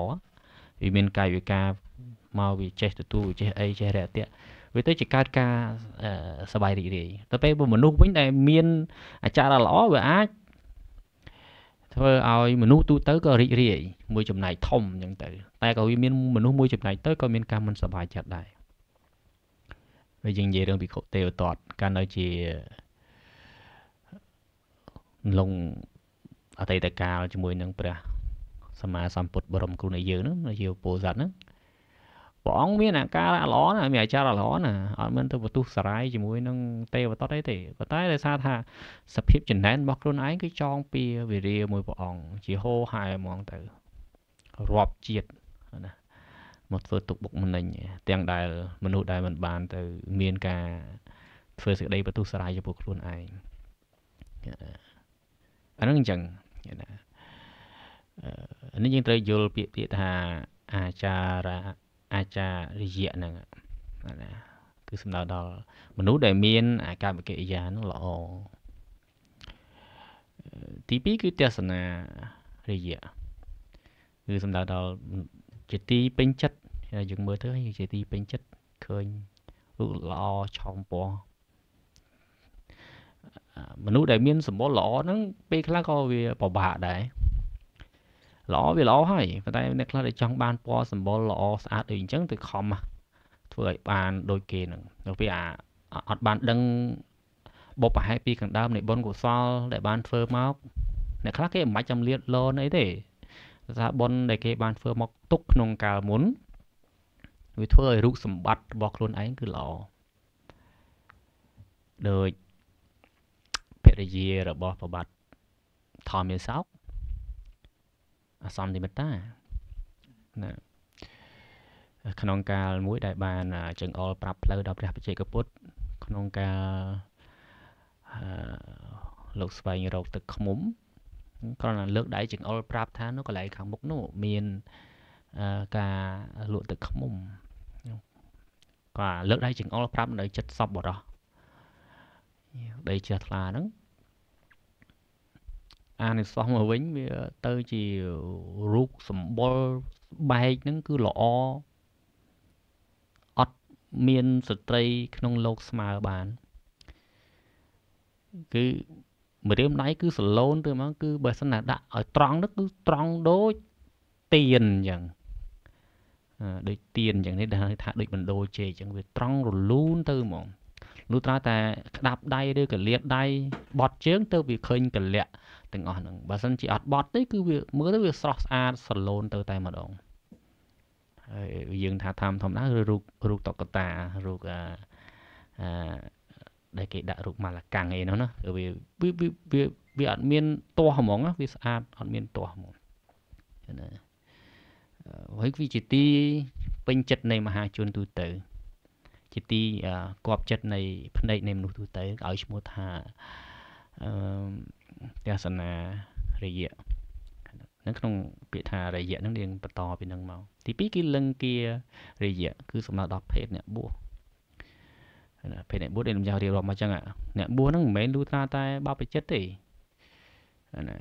Speaker 2: វាមានកាយវិការមកវាចេះទទួលវាចេះអីចេះរយៈទៀតវាទៅជាកើតការសបាយរីករាយទៅពេលមនុស្សវិញដែលមានអាចារ្យល្អវាអាចធ្វើឲ្យមនុស្សទូទៅក៏រីករាយមួយចំណែកធំអញ្ចឹងទៅ តែក៏វាមានមនុស្សមួយចំណែកទៅក៏មានការមិនសប្បាយចិត្តដែរហើយយើងនិយាយរឿងភិក្ខុទេវតាត់កាន់នៅជាលងអតីតកាលជាមួយនឹងព្រះ សម្មាសម្ពុទ្ធបរមគ្រូនៃយើងហ្នឹងជាពោធិសត្វហ្នឹងព្រះអង្គមានអាការៈល្អណាស់មានអាចារ្យល្អណាស់អត់មានទៅបទុះសារាយជាមួយនឹងទេវតាត់អីទេប៉ុន្តែដោយសារថាសភាពចំណែនរបស់ខ្លួនឯងគឺចងពីវិរិយមួយព្រះអង្គជាហោហាយហ្មងទៅរាប់ជាតិណាមកធ្វើទុកបុកម្នេញទាំងដែលមនុស្សដែលមិនបាន ទៅមានការ ធ្វើសេចក្តីបន្ទុះសារាយចំពោះខ្លួនឯងអានឹងអញ្ចឹងណាអឺនេះយើងត្រូវយល់ពាក្យពាក្យថា អាចារអាចារិយៈហ្នឹងណាគឺសំដៅដល់មនុស្សដែលមាន អាកប្បកិរិយាហ្នឹងល្អទី2គឺទេសនារិយៈគឺសំដៅដល់ជាទីពេញចិត្តហើយយើងមើលទៅយើងជាទីពេញចិត្តឃើញរូបល្អឆោមពណ៌មនុស្សដែលមានសម្បត្តិល្អហ្នឹងពេលខ្លះក៏វាពិបាកដែរល្អវាល្អហើយប៉ុន្តែអ្នកខ្លះដែលចង់បានពណ៌សម្បល់ល្អស្អាតដូចអញ្ចឹងទៅខំធ្វើឲ្យបានដូចគេហ្នឹងនៅពេលអាអត់បានដឹងបុព្វហេតុពីខាងដើមនៃបុណ្យកុសល ដែលបានធ្វើមកអ្នកខ្លះគេមិនបាច់ចាំលៀតលនអីទេថាបុណ្យដែលគេ បានធ្វើមកទុកក្នុងកាលមុនវាធ្វើឲ្យរូបសម្បត្តិរបស់ខ្លួនឯងគឺល្អដូចភរិយារបស់ប្របាទធម្មសោកអសន្តិមតាណាក្នុងកាលមួយដែលបានចង្អុលប្រាប់ផ្លូវដល់ព្រះបច្ចេកពុទ្ធក្នុងកាលលោកស្វែងរកទឹកខ្មុំគ្រាន់តែលើកដៃចង្អុលប្រាប់ថានៅកន្លែងខាងមុខនោះមានការលក់ទឹកខ្មុំគាត់លើកដៃចង្អុលប្រាប់នៅចិត្តសពបរោះដីជ្រះថ្លាហ្នឹងអានិសោះមកវិញវាទៅជារូបសម្បុរបែកហ្នឹងគឺល្អអត់មានស្ត្រីក្នុងលោកស្មើបានគឺម្រាមដៃគឺសឡូនទៅហ្មងគឺបើសិនណាដាក់ឲ្យត្រង់នោះគឺត្រង់ដូចទៀនអញ្ចឹងដូចទៀនអញ្ចឹងនេះដែលថាដូចបណ្ដោជេកអញ្ចឹងវាត្រង់រលូនទៅហ្មងលុះត្រាតែក្តាប់ដៃឬកលៀតដៃបត់ជើងទៅវាឃើញកលៈទាំងអស់ហ្នឹងបើសិនជាអត់បត់ទេគឺវាមើលទៅវាស្រស់ស្អាតសឡូនទៅតែម្ដងហើយយើងថាតាមធម្មតាឬរូបរូបតកតារូបអាដែលគេដាក់រូបម៉ាឡាកាំងអីនោះណាវាវាវាអត់មាន ទាស់ហ្មងវាស្អាតអត់មានទាស់ហ្មងណាហើយវាជាទីពេញចិត្តនៃមហាជនទូទៅជាទីគប់ចិត្តនៃភ្នែកនៃមនុស្សទូទៅឲ្យឈ្មោះថាអឺទស្សនារយៈនៅក្នុងពាក្យថារយៈនឹងរៀងបន្តពីនឹងមកទី2គឺលង្គារយៈគឺសម្ដៅដល់ភេទអ្នកបួសពេលអ្នកបួសដែលខ្ញុំចង់រៀបរាប់មកអញ្ចឹងអ្នកបួសហ្នឹងមិនមែនលូត្រាតែបបិចិត្តទេណា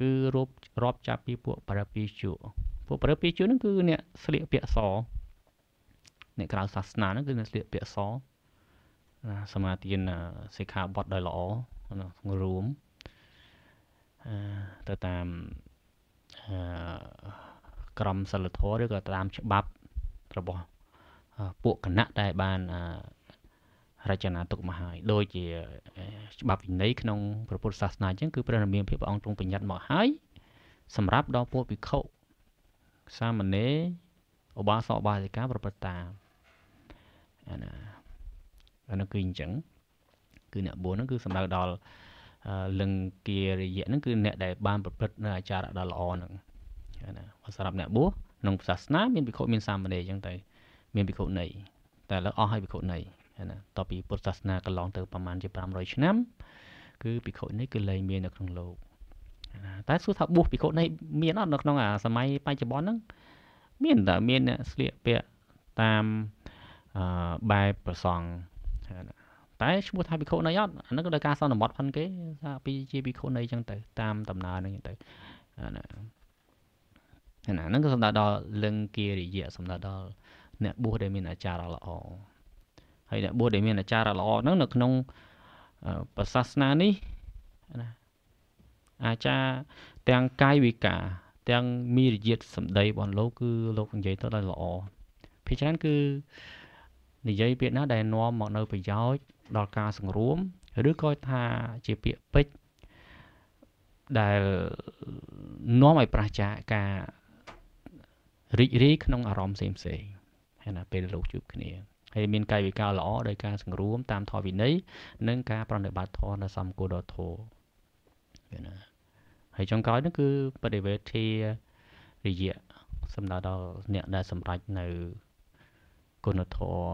Speaker 2: គឺរាប់រាប់ចាប់ពីពួកប្រពៃជក់ពួកប្រើពាក្យជួនហ្នឹងគឺអ្នកស្លៀកពាក់សអ្នកក្រៅសាសនាហ្នឹងគឺអ្នកស្លៀកពាក់សណាសមាទានសិក្ខាបទដោយល្អណារួមអឺទៅតាមអឺក្រមសិលធម៌ឬក៏តាមច្បាប់របស់ពួកគណៈដែលបានរចនា ទុកមកហើយដូចជាច្បាប់វិន័យក្នុងព្រះពុទ្ធសាសនាអញ្ចឹងគឺព្រះរាមាភិបអង្គទ្រង់បញ្ញត្តិមកហើយសម្រាប់ដល់ពួកភិក្ខុសាមណេរឧបាសកឧបាសិកាប្រព្រឹត្តតាមអាណាអានោះគឺអញ្ចឹង គឺអ្នក4ហ្នឹងគឺសំដៅដល់លង្គារយៈហ្នឹងគឺអ្នកដែលបានប្រព្រឹត្តនៅអាចារៈដ៏ល្អហ្នឹងណាសម្រាប់អ្នកបួសក្នុងសាសនាមានភិក្ខុមានសាមណេរអញ្ចឹងទៅមានភិក្ខុណីតែឥឡូវអស់ហើយភិក្ខុណីណាតពីពុទ្ធសាសនាកន្លងទៅប្រហែលជា500ឆ្នាំ គឺភិក្ខុនេះគឺលែងមាននៅក្នុងលោកតែសួរថាបួសភិក្ខុនេះមានអត់នៅក្នុងអាសម័យបច្ចុប្បន្នហ្នឹងមានតែមានអ្នកស្លៀកពាក់តាមអឺបែបប្រសង់តែឈ្មោះថាភិក្ខុនៃអត់អាហ្នឹងក៏ដោយការសន្មតផងគេថាពីជាភិក្ខុនៃអញ្ចឹងទៅតាមដំណើរហ្នឹងទៅណាហ្នឹងក៏សំដៅដល់លឹងគារិយៈសំដៅដល់អ្នកបួសដែលមាន អាចារ្យល្អហើយអ្នកបួសដែលមាន អាចារ្យល្អហ្នឹងនៅក្នុងប្រសាសនានេះណាអាចារ្យទាំង កាយវិការ ទាំងមីរយាទសម្ដីរបស់លោកគឺលោកនិយាយទៅដោយល្អភាគច្រើនគឺនិយាយពាក្យណាដែលនាំមកនៅប្រយោជន៍ដល់ការសង្រួមឬក៏ថាជាពាក្យពេចន៍ដែលនាំឲ្យប្រឆាការរីករាយក្នុងអារម្មណ៍ផ្សេងៗហើយណាពេលលោកជួបគ្នាហើយមានកាយវិការល្អដោយការសង្រួមតាមធម៌វិន័យនិងការប្រតិបត្តិធម៌នៅសមគួរដល់ធម៌ណាហើយចុងក្រោយនោះគឺបដិវេធារយៈសម្ដៅដល់អ្នកដែលសម្រេចនៅគុណធម៌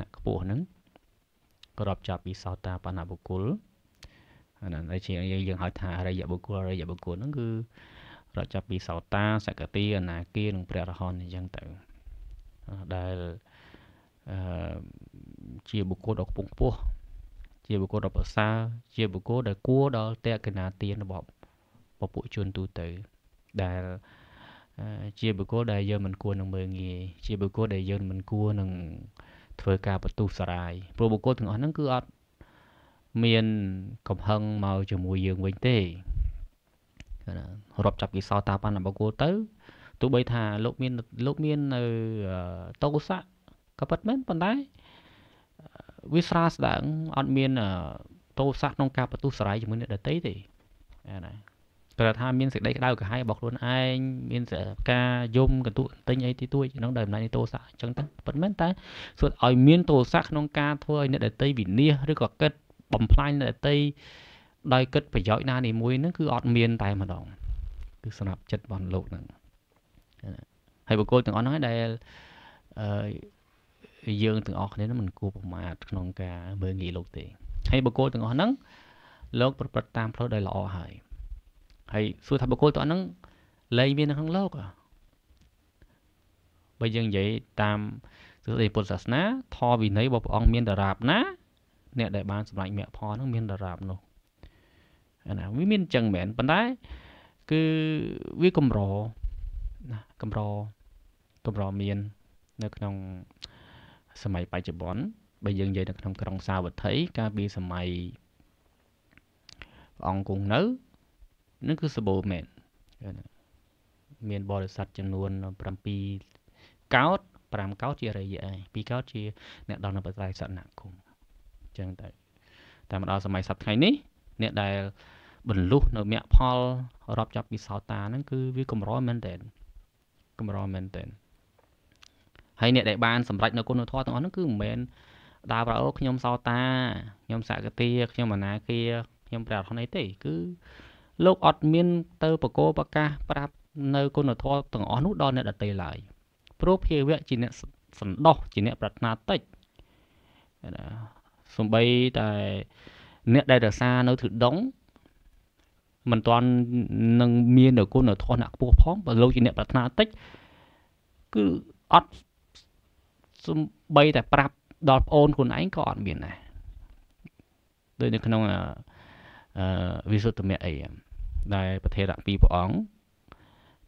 Speaker 2: អ្នកខ្ពស់ហ្នឹងក៏រាប់ចាប់ពីសោតាបណ្ណបុគ្គលអានេះជាយើងហៅថាអរិយបុគ្គលអរិយបុគ្គលហ្នឹងគឺរាប់ចាប់ពីសោតាសកតិអនាគានិងព្រះរហន្តអញ្ចឹងទៅដែលអឺជាបុគ្គលដ៏ខ្ពង់ខ្ពស់ជាបុគ្គលដ៏ប្រសើរជាបុគ្គលដែលគួរដល់តេកេណាទានរបស់ពពួកជនទូទៅដែលជាបុគ្គលដែលយើងមិនគួរនឹងមើលងាយជាបុគ្គលដែលយើងមិនគួរនឹងធ្វើការបន្ទុះសារាយព្រោះបុគ្គលទាំងអស់ហ្នឹងគឺអត់មានកំហឹងមកជាមួយយើងវិញទេរាប់ចាប់គេសោតាបានបុគ្គលទៅទោះបីថាលោកមានលោកមាននៅតោស័កក៏ពិតមែនប៉ុន្តែវាស្រាលស្ដើងអត់មានតោស័កក្នុងការបន្ទុះសារាយជាមួយអ្នកដតីទេណាប្រែថាមានសេចក្តីក្តៅក្រហាយរបស់ខ្លួនឯងមានការយំកន្ទុកទិញអីទីទួចក្នុងដែលអំណាចនៃទោសៈអញ្ចឹងទៅប៉ុន្តែតែសួតឲ្យមានទោសៈក្នុងការធ្វើឲ្យអ្នកដតីវិនាសឬក៏គិតបំផ្លាញអ្នកដតីដោយគិតប្រយោជន៍ណានីមួយហ្នឹងគឺអត់មានតែម្ដង គឺសម្រាប់ចិត្តរបស់លោកហ្នឹងហើយបុគ្គលទាំងអស់ហ្នឹងដែលអឺយើងទាំងអស់គ្នាមិនគួរប្រមាថក្នុងការមើលងាយលោកទេហើយបុគ្គលទាំងអស់ហ្នឹងលោកប្រព្រឹត្តតាមផ្លូវដែលល្អហើយហើយសួរថាបុគ្គលតោះហ្នឹងលែងមាននៅក្នុងលោកបើយើងនិយាយតាមសក្តិពុទ្ធសាសនាធម៌វិន័យរបស់ព្រះអង្គមានដរាបណា អ្នកដែលបានសម្រេចមគ្គផលហ្នឹងមានដរាបនោះអាណាវាមានអញ្ចឹងមែនប៉ុន្តែគឺវាកម្រណាកម្រកម្រមាននៅក្នុងសម័យបច្ចុប្បន្នបើយើងនិយាយនៅក្នុងក្រុងសាវត្ថីកាលពីសម័យព្រះអង្គគង់នៅនឹងគឺសម្បូរមែនមានបរិស័ទចំនួន7កោត5កោតជារយៈឯង2កោតជា អ្នកដល់នៅបត្រៃសនគមអញ្ចឹងទៅតែមកដល់សម័យសប្តាហ៍ថ្ងៃនេះ អ្នកដែលបន្លុះនៅមគ្គផលរាប់ចាប់ពីសោតាហ្នឹងគឺវាកម្រមែនតើកម្រមែនតើហើយអ្នកដែលបានសម្រេចនៅគុណធម៌ទាំងអស់ហ្នឹងគឺមិនមែនដើរប្រអូខ្ញុំសោតាខ្ញុំសក្កទាខ្ញុំអនាគាខ្ញុំព្រះអរហន្តអីទេគឺលោកអត់មានទៅបកគោប្រកាសប្រាប់នៅគុណធម៌ទាំងអស់នោះដល់អ្នកដទៃឡើយព្រោះភាវៈជាអ្នកសន្តោសជាអ្នក ប្រាថ្នាតិចណាសំបីតែអ្នកដែលរសារនៅធឺដងមិនទាន់នឹងមាននៅគុណធម៌អ្នកខ្ពស់ផងបើលោកជាអ្នកប្រាថ្នាតិចគឺអត់សំបីតែប្រាប់ដល់ប្អូនខ្លួនឯងក៏អត់មានដែរដូចនៅក្នុងអឺវិសុទ្ធមៈអីហ្នឹងដែលប្រធារៈពីរព្រះអង្គ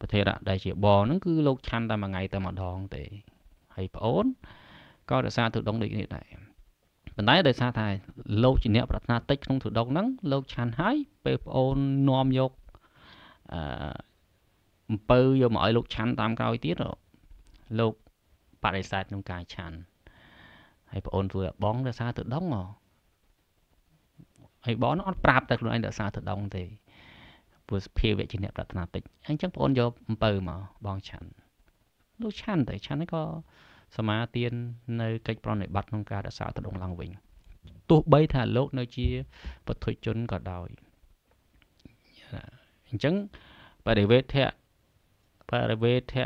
Speaker 2: ប្រធារៈដែលជាបងហ្នឹងគឺលោកឆាន់តែមួយថ្ងៃតែម្ដង ទេហើយប្អូនក៏រក្សាទុដងដូចនេះដែរប៉ុន្តែដោយសារថាលោកជាអ្នកប្រាថ្នាតិចក្នុងទុដងហ្នឹងលោកឆាន់ហើយពេលប្អូននាំយកអឺអំពើយកមកឲ្យលោកឆាន់តាមក្រោយទៀតលោកបដិសេធក្នុងការឆាន់ហើយប្អូនធ្វើឲ្យបងរក្សាទុដងហ៎ហើយបងអត់ប្រាប់តែខ្លួនឯងរក្សាទុដងទេព្រោះសភាវៈជាអ្នកប្រាថ្នាតិចអញ្ចឹងបងអូនយកអំពើមកបងឆាន់លោកឆាន់ទៅឆាន់ហ្នឹងក៏សមាទាននៅកិច្ចប្រណិប័តក្នុងការរក្សាតដងឡើងវិញទោះបីថាលោកនៅជាពធុជនក៏ដោយអញ្ចឹងបរិវេធៈបរិវេធៈ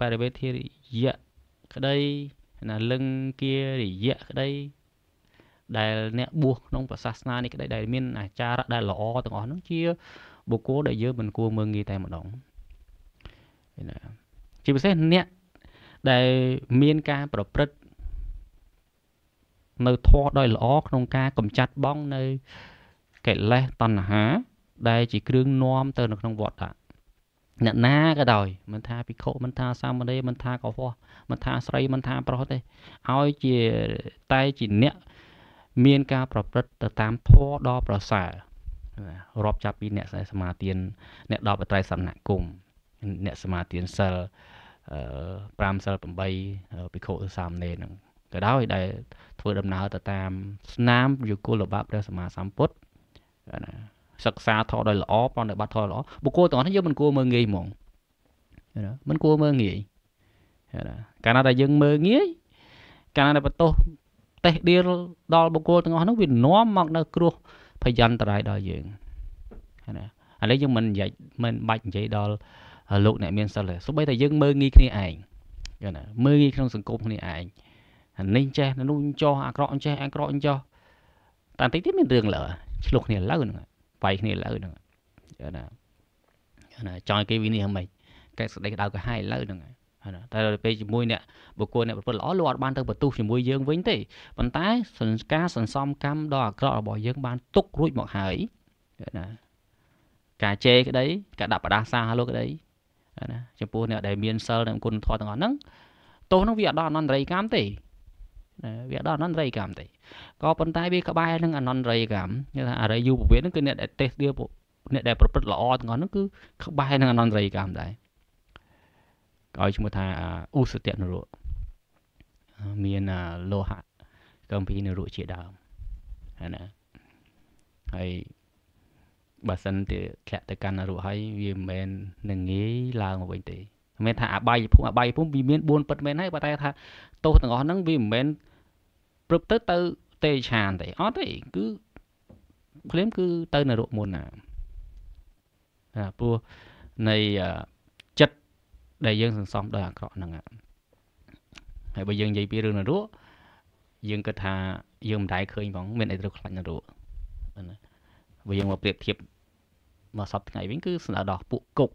Speaker 2: បរិវេធិរិយៈក្តីណាលឹងគារិយៈក្តីដែលអ្នកបួសក្នុងសាសនានេះក្តីដែលមានអាចារ្យដែលល្អទាំងអស់ហ្នឹងជាបុគ្គលដែលយើងមិនគួរមើលងាយតែម្ដងណាជាពិសេសអ្នកដែលមានការប្រព្រឹត្តនៅធម៌ដោយល្អក្នុងការកំចាត់បងនៅកិលេសតណ្ហាដែលជា គ្រឿងនាំទៅនៅក្នុងវត្តដាក់អ្នកណាក៏ដោយមិនថាភិក្ខុមិនថាសាមណេរមិនថាកុហកមិនថាស្រីមិនថាប្រុសទេឲ្យជាតែជាអ្នកមានការ ប្រព្រឹត្តទៅតាមធម៌ដ៏ប្រសើររាប់ចាប់ពីអ្នកសមាទានអ្នក10បត្រៃសំណាក់គុំអ្នកសមាទានសិល5សិល8ភិក្ខុសាមណេរហ្នឹងក៏ដោយដែលធ្វើដំណើរទៅតាមស្នាមយុគលបាព្រះសម្មាសម្ពុទ្ធណាសិក្សាធម៌ដោយល្អប្រតិបត្តិធម៌ល្អបុគ្គលទាំងអស់នេះយើងមិនគួរមើលងាយហ្មងណាមិនគួរមើលងាយណាកាលណាដែលយើងមើលងាយ កាលណាដែលបន្ទោសតេះដៀលដល់បុគ្គលទាំងអស់នោះវានាំមកនៅគ្រោះភយន្តរាយដល់យើងណាឥឡូវយើងមិននិយាយមិនបាច់និយាយដល់លោកអ្នកមានសិលទេសូម្បីតែយើងមើងងាយគ្នាឯងយល់ណាមើងងាយក្នុងសង្គមគ្នាឯងអានេះចេះនោះចោះអាក្រក់ចេះអាក្រក់ចោះតាំងតិចទៀតមានរឿងលើឆ្លុះគ្នាលើហ្នឹងវាយគ្នាលើហ្នឹងយល់ណាណាចង់ឲ្យគេវិនិច្ឆ័យហ្មងកែសេចក្តីក្តៅក្រហាយលើហ្នឹងតែដល់ពេលជាមួយអ្នកបុគ្គលអ្នកប្រព្រឹត្តល្អលោកអត់បានទៅបន្ទុះជាមួយយើងវិញទេប៉ុន្តែការសន្សំកម្មដ៏អាក្រក់របស់យើងបានទុករួចមកហើយណាការជេរក្តីការដាក់បដាសាលោកក្តីណាចំពោះអ្នកដែលមានសិលនិងគុណធម៌ទាំងអស់ហ្នឹងទោសហ្នឹងវាអត់ដល់អនន្តរិយកម្មទេណាវាអត់ដល់អនន្តរិយកម្មទេក៏ប៉ុន្តែវាក្បែរនឹងអនន្តរិយកម្មគេថាអរិយយុពវេទហ្នឹងគឺអ្នកដែលទេសដៀអ្នកដែលប្រព្រឹត្តល្អទាំងអស់ហ្នឹងគឺក្បែរនឹងអនន្តរិយកម្មដែរឲ្យឈ្មោះថាឧសតនរៈមានលោហៈកំពីនរៈជាដើមណាហើយបើសិនជាធ្លាក់ទៅកាន់នរៈហើយវាមិនមែននឹងងាយឡើងមកវិញទេមិនថាអបាយភូមិអបាយភូមិវាមាន4ពិតមែនហើយប៉ុន្តែថាទោសទាំងអស់ហ្នឹងវាមិនមែនព្រឹបទៅទៅទេឆានទេអត់ទេគឺភ្លាមគឺទៅនរៈមុនណាព្រោះនៃដែលយើងសន្សំដោយអាក្រក់ហ្នឹងហើយបើយើងនិយាយពីរឿងនរោយើងគិតថាយើងមិនដែលឃើញផងមានអីត្រូវខ្លាចនរោណាបើយើងមកប្រៀបធៀបមកសពថ្ងៃវិញគឺស្នើដល់ពួកគុក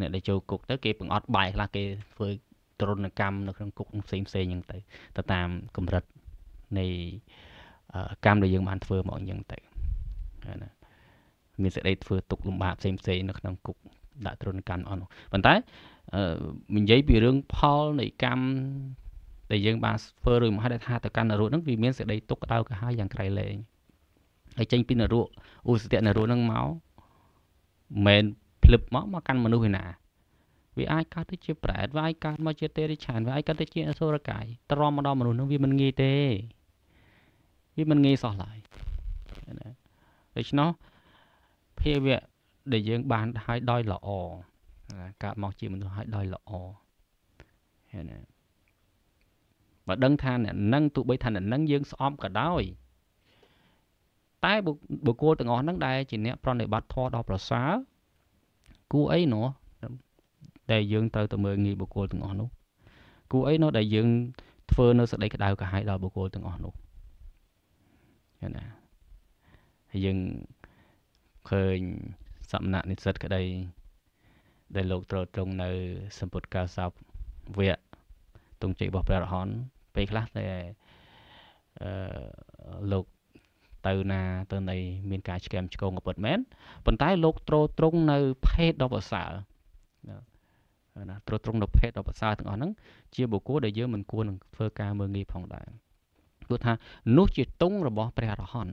Speaker 2: អ្នកដែលចូលគុកទៅគេបង្អត់បាយខ្លះគេធ្វើទរណកម្មនៅក្នុងគុកផ្សេងផ្សេងហ្នឹងទៅទៅតាមកម្រិតនៃកម្មដែលយើងបានធ្វើមកអញ្ចឹងទៅណាមានសេចក្តីធ្វើទុកលំបាកផ្សេងផ្សេងនៅក្នុងគុកដាក់ទរណកម្មអស់នោះប៉ុន្តែនិយាយពីរឿងផលនៃកម្មដែលយើងបានធ្វើឬមហាដែលថាតកាន់នរោហ្នឹងវាមានសេចក្តីទុកដៅកាហាយយ៉ាងក្រៃលែងហើយចេញពីនរោឧសតៈនរោហ្នឹងមកមិនភ្លឹបមកមកកាន់មនុស្សឯណា វាអាចកើតទៅជា ប្រែតវាអាចកើតមកជាទេរិឆាន វាអាចកើតទៅជាអសុរកាយទ្រាំមកដល់មនុស្សហ្នឹងវាមិនងាយទេវាមិនងាយសោះឡើយណាដូច្នោះភាវៈដែលយើង បានឲ្យដោយល្អកើតមកជាមនុស្សឲ្យដោយល្អហ្នឹងណាបើដឹងថាអ្នកនឹងទោះបីថាអ្នកនឹងយើងស្អប់ក៏ដោយតែបុគ្គលទាំងអស់ហ្នឹងដែលជាអ្នក ប្រតិបត្តិធម៌ដ៏ប្រសើរគួរអីនោះដែលយើងត្រូវទៅមើលងាយបុគ្គលទាំងអស់នោះគួរអីនោះដែលយើង ធ្វើនៅសេចក្តីក្តៅក្រហាយដល់បុគ្គលទាំងអស់នោះឃើញណាហើយយើងឃើញសំណាក់និស្សិតក្តី ដែលលោកត្រូវត្រង់នៅសម្ពុតកាសោបវៈទងជ័យរបស់ព្រះរហន្តពេលខ្លះតែអឺលោកទៅណា ទៅណីមានការឆ្កែមឆ្កងក៏ពិតមែនប៉ុន្តែលោកត្រោត្រង់នៅភេទដ៏ប្រសើរណាត្រោត្រង់នៅភេទដ៏ប្រសើរទាំងអស់ហ្នឹងជាបុគ្គលដែលយើងមិនគួរនឹងធ្វើការមើលងាយផងដែរព្រោះថានោះជាទងរបស់ព្រះរហន្ត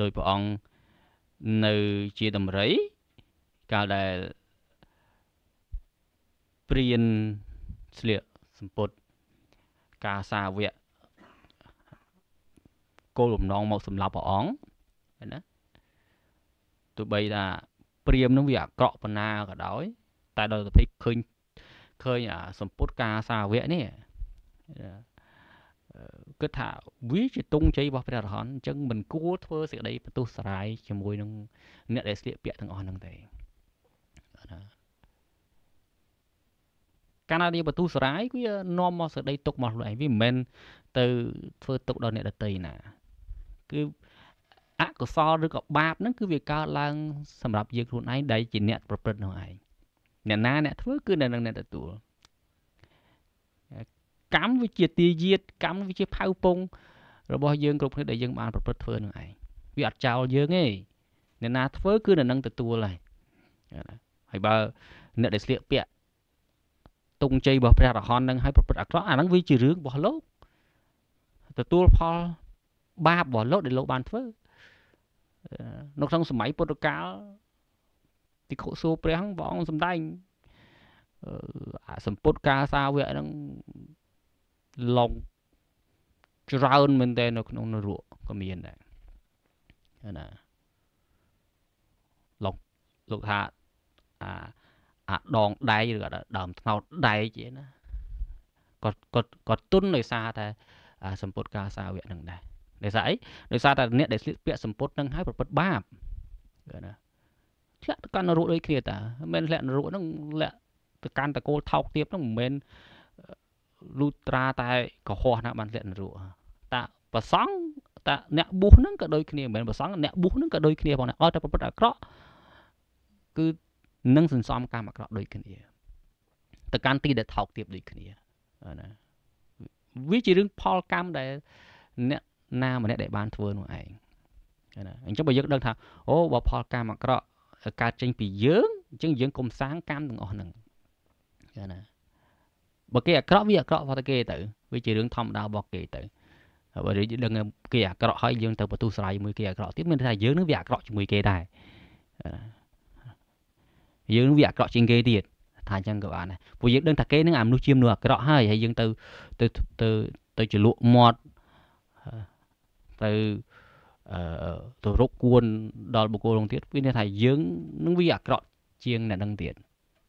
Speaker 2: ដោយព្រះអង្គនៅជាដំរីកាលដែលព្រានស្លៀកសម្ពុតការសាវកគោលបំណងមកសម្លាប់ព្រះអង្គណាទោះបីថាព្រាមនឹងវាអាក្រក់ប៉ុណ្ណាក៏ដោយ តែដល់ទៅឃើញឃើញសម្ពុតការសាវកនេះគិតថាវាជាទងជ័យរបស់ព្រះរហន្តអញ្ចឹងមិនគួរធ្វើសេចក្តីបន្ទោសស្រាយជាមួយនឹងអ្នកដែលស្លៀកពាក់ទាំងអស់ហ្នឹងទេណាកាលណាយើងបន្ទោសស្រាយវានាំមកសេចក្តីទុកមកខ្លួនឯងវាមិនមែនទៅធ្វើទុកដល់អ្នកដទៃណា គឺអកុសលឬក៏បាបហ្នឹងគឺវាកើតឡើងសម្រាប់យើងខ្លួនឯងដែលជាអ្នកប្រព្រឹត្តនោះឯងអ្នកណាអ្នកធ្វើគឺនៅនឹងអ្នកទទួលកម្មវាជាទាយាតកម្មវាជាផៅពង របស់យើងគ្រប់គ្នាដែលយើងបាន ប្រព្រឹត្តធ្វើនឹងឯងវាអត់ចោលយើងទេអ្នកណាធ្វើគឺនៅនឹងទទួលហើយហើយបើអ្នកដែលស្លៀកពាក់ទង់ជ័យរបស់ព្រះរហន្តនឹងឲ្យប្រព្រឹត្តអាក្រក់អាហ្នឹងវាជារឿងរបស់លោកទទួលផលបាបរបស់លោកដែលលោកបានធ្វើនៅក្នុងសម័យពុទ្ធកាលទីខុសសួរព្រះហ្នឹងព្រះអង្គសំដែងអាសម្ពុតការសាវៈហ្នឹងឡុកច្រើនមែនតើនៅក្នុងនរកក៏មានដែរណាឡុកលោកថាអាអាដងដែកឬក៏ដើមថ្នោតដែកឯណាគាត់គាត់គាត់ទុនដោយសារតែសម្ពុតការសាវៈនឹងដែរដោយសារអីដោយសារតែអ្នកដែលស្លៀកពាក់សម្ពុតនឹងហើយប្រព្រឹត្តបាបគាត់ណាធ្លាក់ទៅកាន់នរកដូចគ្នាតាមិនមែនធ្លាក់នរកនឹងធ្លាក់ទៅកាន់តកូលថោកទៀតនឹងមិនមែនលូត្រាតែកុហកណាបានលក្ខណៈរੂតាប្រសង់តាអ្នកបុះហ្នឹងក៏ដូចគ្នាមិនមែនប្រសង់អ្នកបុះហ្នឹងក៏ដូចគ្នាផងដែរអត់តែប្រព្រឹត្តអាក្រក់គឺនឹងសន្សំកម្មអាក្រក់ដូចគ្នាទៅកាន់ទីដែលថោកទាបដូចគ្នាណាវាជារឿងផលកម្មដែលអ្នកណាម្នាក់ដែលបានធ្វើនោះឯងណាអញ្ចឹងបើយើងដឹងថាអូបើផលកម្មអាក្រក់កើតចេញ ពីយើងអញ្ចឹងយើងកុំសាងកម្មទាំងអស់ហ្នឹងណាបើគេអាក្រក់វាអាក្រក់របស់តែគេទៅវាជារឿងធម្មតារបស់គេទៅបើយើងដឹងគេអាក្រក់ហើយយើងទៅបន្ទុះស្រ័យមួយគេអាក្រក់ទៀតមានថាយើងនឹងវាអាក្រក់ជាមួយគេដែរយើងនឹងវាអាក្រក់ជាងគេទៀតថាអញ្ចឹងក៏បានដែរព្រោះយើងដឹងថាគេនឹងអាមនុស្សជាមនុស្សអាក្រក់ហើយហើយយើងទៅទៅទៅទៅជលក់មាត់ទៅអឺទៅរកគួនដល់បុគ្គលនោះទៀតវាថាយើងនឹងវាអាក្រក់ជាងអ្នកនឹងទៀត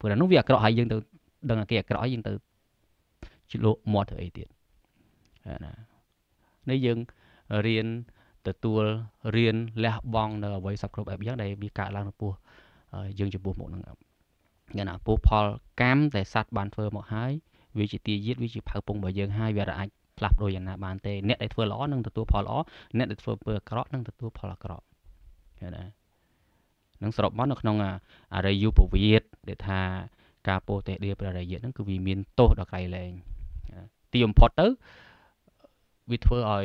Speaker 2: ព្រោះនោះវាអាក្រក់ហើយយើងទៅដឹងថាគេអាក្រក់ហើយយើងទៅជ្លក់មាត់ទៅអីទៀតណានេះយើងរៀនទទួលរៀនលះបង់នៅអ្វីសពគ្រប់បែបយ៉ាងដែលវាកើតឡើងចំពោះយើងចំពោះមុខនឹងងានអាពុផលកម្មដែលសัตว์បានធ្វើមកហើយវាជាទាយាទវាជាផៅពងរបស់យើងហើយវាអាចផ្លាស់ប្ដូរយ៉ាងណាបានទេ អ្នកដែលធ្វើល្អនឹងទទួលផលល្អអ្នកដែលធ្វើអំពើអាក្រក់នឹងទទួលផលអាក្រក់ឃើញទេនឹងសរុបមកនៅក្នុងអរិយុពវិទដែលថាការពោទេដៀព្រះរាជានឹងគឺវាមានទោសដល់ក្រៃលែងទីបំផុតទៅវាធ្វើឲ្យ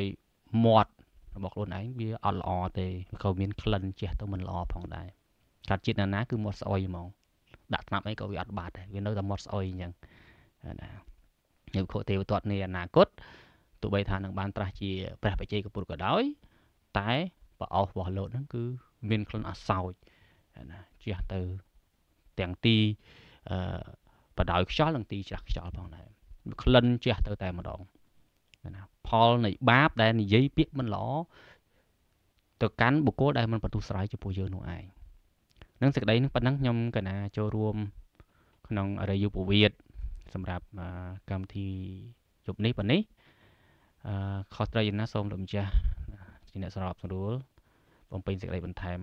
Speaker 2: មាត់របស់ខ្លួនឯងវាអត់ល្អទេក៏មានក្លិនជះទៅមិនល្អផងដែរកាត់ជាតិណាណាគឺមាត់ស្អុយហ្មងដាក់ថ្នាំអីក៏វាអត់បាត់ដែរវានៅតែមាត់ស្អុយអញ្ចឹងណានៅខុសទេវទត្តនៃអនាគតទោះបីថានឹងបានត្រាស់ជាព្រះបច្ចេកពុទ្ធក៏ដោយតែប្រអោសរបស់លោកហ្នឹងគឺមានក្លិនអាសោចណាជះទៅទាំងទីអឺបដោយខ្យល់និងទីច្រាស់ខ្យល់ផងដែរក្លិនជះទៅតែម្ដងណាផលនៃបាបដែលនិយាយពាក្យមិនល្អទៅកាន់បុគ្គលដែលមិនបន្ទុះស្រ័យចំពោះយើងនោះឯងនឹងសេចក្តីនឹងប៉ុណ្ណឹងខ្ញុំកណាចូលរួមក្នុងអរិយុពវិទ្យសម្រាប់កម្មវិធីយប់នេះប៉ុណ្នេះអឺខុសត្រូវយ៉ាងណាសូមលោកម្ចាស់ជាអ្នកស្របស្រួលបំពេញសេចក្តីបន្ថែម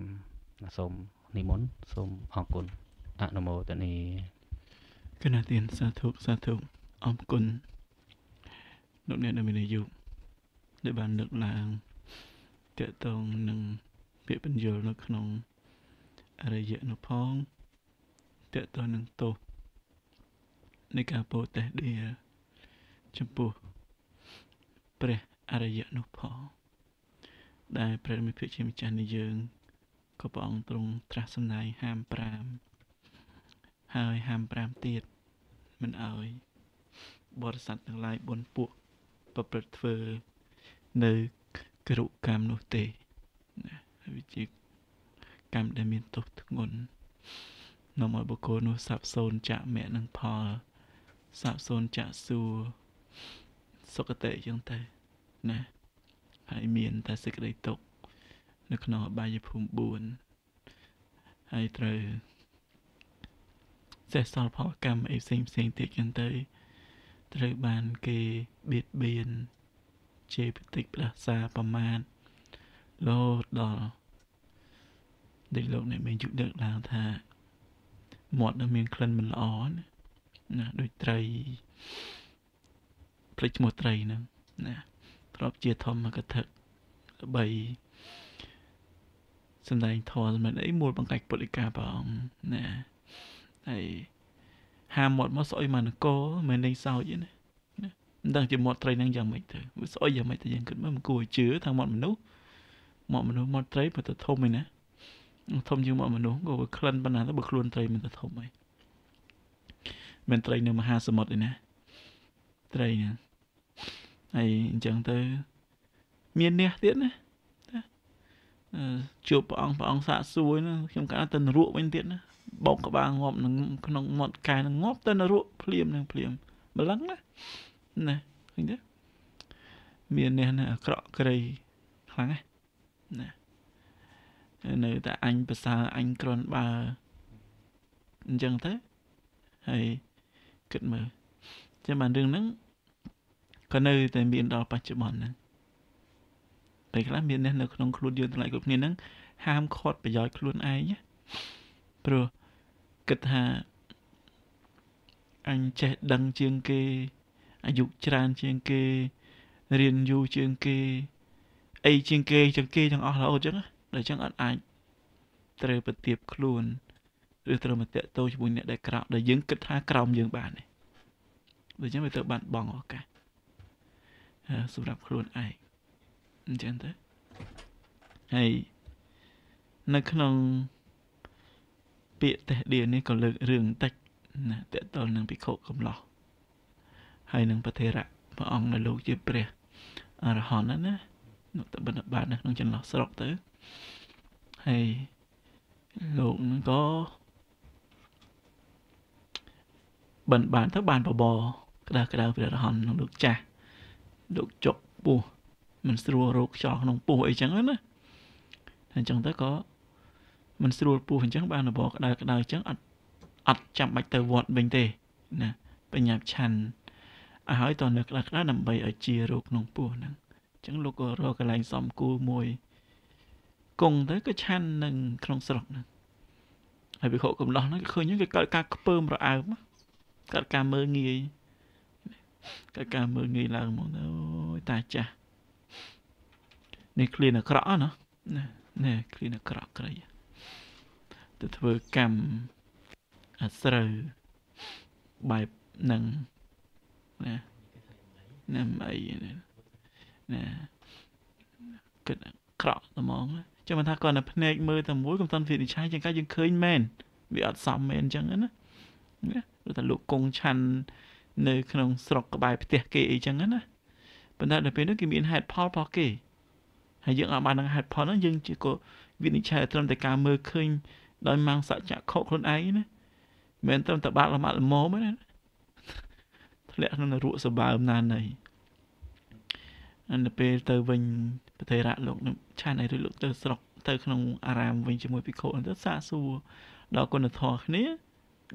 Speaker 2: សូមនិមន្តសូមអរគុណអនុមោទនី
Speaker 1: គណៈទានសាធុសាធុអរគុណលោកអ្នកដែលមានអាយុដែលបានលើកឡើងតកតងនឹងពាក្យបញ្យលនៅក្នុងអរិយនុផងតកតងនឹងទោសនៃការពោតេះដៀចំពោះព្រះអរិយនុផងដែលព្រះមិភិជាម្ចាស់នៃយើងក៏ព្រះអង្គទ្រង់ត្រាស់សម្ដែងហាម5ហើយហាម5ទៀតមិនអោយបរិស័ទទាំងឡាយបុណ្យពួកប្រព្រឹត្តធ្វើ នៅគរុកម្មនោះទេណាវាជាកម្មដែលមានទោសធ្ងន់នាំឲ្យបុគ្គលនោះសាបសូន្យចាក់មគ្គនឹងផលសាបសូន្យចាក់សួរសុគតិចឹងទៅណាហើយមានតែសេចក្តីទុក្ខនៅក្នុងអបាយភូមិ4ហើយត្រូវសេះសល់ផលកម្មអីផ្សេងផ្សេងទៀតចឹងទៅត្រូវបានគេបៀតបៀនជេរបន្តិចផ្ដាសាប្រមាថរហូតដល់ដែលលោកអ្នកមានយុទ្ធដឹកឡើងថា មាត់នឹងមានក្លិនមិនល្អណាដូចត្រីភ្លេចឈ្មោះត្រីហ្នឹងណាធ្លាប់ជាធម្មកថាល្បីសំដែងធម៌សម្រាប់អីមូលបង្កាច់ពុទ្ធិកាព្រះអង្គណាហើយហាមាត់មកស្អុយមកនគរមិនលេងសើចទេណាមិនដឹងជាមាត់ត្រីនឹងយ៉ាងម៉េចទៅវាស្អុយយ៉ាងម៉េចទៅយើងគិតមើលមិនគួរជឿថាមាត់មនុស្សមាត់មនុស្សមាត់ត្រីបើទៅធំឯណាធំជាងមាត់មនុស្សក៏វាក្លិនប៉ុណ្ណាទៅបើខ្លួនត្រីមិនទៅធំឯងមិនត្រីនៅមហាសមុទ្រឯណាត្រីណាហើយអញ្ចឹងទៅមាននេះទៀតណាជួបព្រះអង្គព្រះអង្គសាកសួរណាខ្ញុំកាលទៅនរកវិញទៀតណាបោកក្បាលងាប់នឹងក្នុងមាត់កាយនឹងងាប់ ទៅនរកភ្លាមនឹងភ្លាមម្លឹងណាណាឃើញទេមានអ្នកណាអក្រក់ក្រីខ្លាំងណាណានៅតែអញប្រសើរអញក្រនបើអញ្ចឹងទៅហើយគិតមើលចាំបានរឿងហ្នឹងក៏នៅតែមានដល់បច្ចុប្បន្នហ្នឹងពេលខ្លះមានអ្នកនៅក្នុងខ្លួនយើងទាំងឡាយគ្រប់គ្នាហ្នឹងហាមឃាត់ប្រយោជន៍ខ្លួនឯងព្រោះគិតថាអញចេះដឹងជាងគេអាយុច្រើនជាងគេរៀនយូរជាងគេអីជាងគេជាងគេទាំងអស់រហូតចឹងដល់ចឹងអត់អាចត្រូវប្រទៀបខ្លួនឬត្រូវមកតាក់ទងជាមួយអ្នកដែលក្រោមដែលយើងគិតថាក្រោមយើងបានទេដូច្នេះវាត្រូវបាត់បង់ឱកាសសម្រាប់ខ្លួនឯងអញ្ចឹងទៅហើយនៅក្នុងពាក្យតេះឌៀនេះក៏លើករឿងបន្តិចណាតកតលនឹងភិក្ខុកំឡោះហើយនឹងប្រធិរៈព្រះអង្គនៅលោកជាព្រះ អរហន្តណាណានៅតបិណ្ឌបាតនៅក្នុងចន្លោះស្រុកទៅហើយលោកនឹងក៏បិណ្ឌបាតទៅបានបបក្តៅក្តៅព្រះអរហន្តក្នុងលោកចាស់លោកចុកពោះមិនស្រួលរោគខ្យល់ក្នុងពោះអីចឹងណាអញ្ចឹងទៅក៏មិនស្រួលពោះអញ្ចឹងបានរបរក្តៅក្តៅអញ្ចឹងអត់អត់ចាំបាច់ទៅវត្តវិញទេណាបញ្ញាប់ឆាន់ឲ្យហើយតនៅក្តៅក្តៅដើម្បីឲ្យជារោគក្នុងពោះហ្នឹងអញ្ចឹងលោកក៏រកកន្លែងសំគូលមួយគង់ទៅក៏ឆាន់នឹងក្នុងស្រុកហ្នឹងហើយវិខកំដោះហ្នឹងឃើញហ្នឹងគេកើតការខ្ពើមរអើបកើតការមើងងាយកើតការមើងងាយឡើងមកអូយតាចាស់នេះឃ្លានអាក្រក់ណាណាឃ្លានអាក្រក់ក្រៃទៅធ្វើកម្មអាស្រូវបែបនឹងណាណាមអីណាគិតក្រក់ត្មងចាំមិនថាគាត់នៅភ្នែកមើលតែមួយកំតនវិនិច្ឆ័យចឹងកាយើងឃើញមែនវាអត់សមមែនចឹងណាណាឬថាលោកកងឆាន់នៅ ក្នុងស្រុកក្បែរផ្ទះគេអីចឹងណាប៉ុន្តែដល់ពេលនោះគេមានហេតុផលរបស់គេហើយយើងអាចបាននឹងហេតុផលហ្នឹងយើងជាក៏វិនិច្ឆ័យត្រឹមតែការមើលឃើញដោយម៉ាំងសច្ចៈខុសខ្លួនឯងណាមិនត្រឹមតែបាក់លមាត់លមមណាធ្លាក់ក្នុងនរកសបើមណាណីអានពេលទៅវិញប្រតិរៈលោកនឹងឆានអីឬលោកទៅ ស្រុកទៅក្នុង អារាមវិញជាមួយភិក្ខុទៅសាកសួរដល់គុណធម៌គ្នា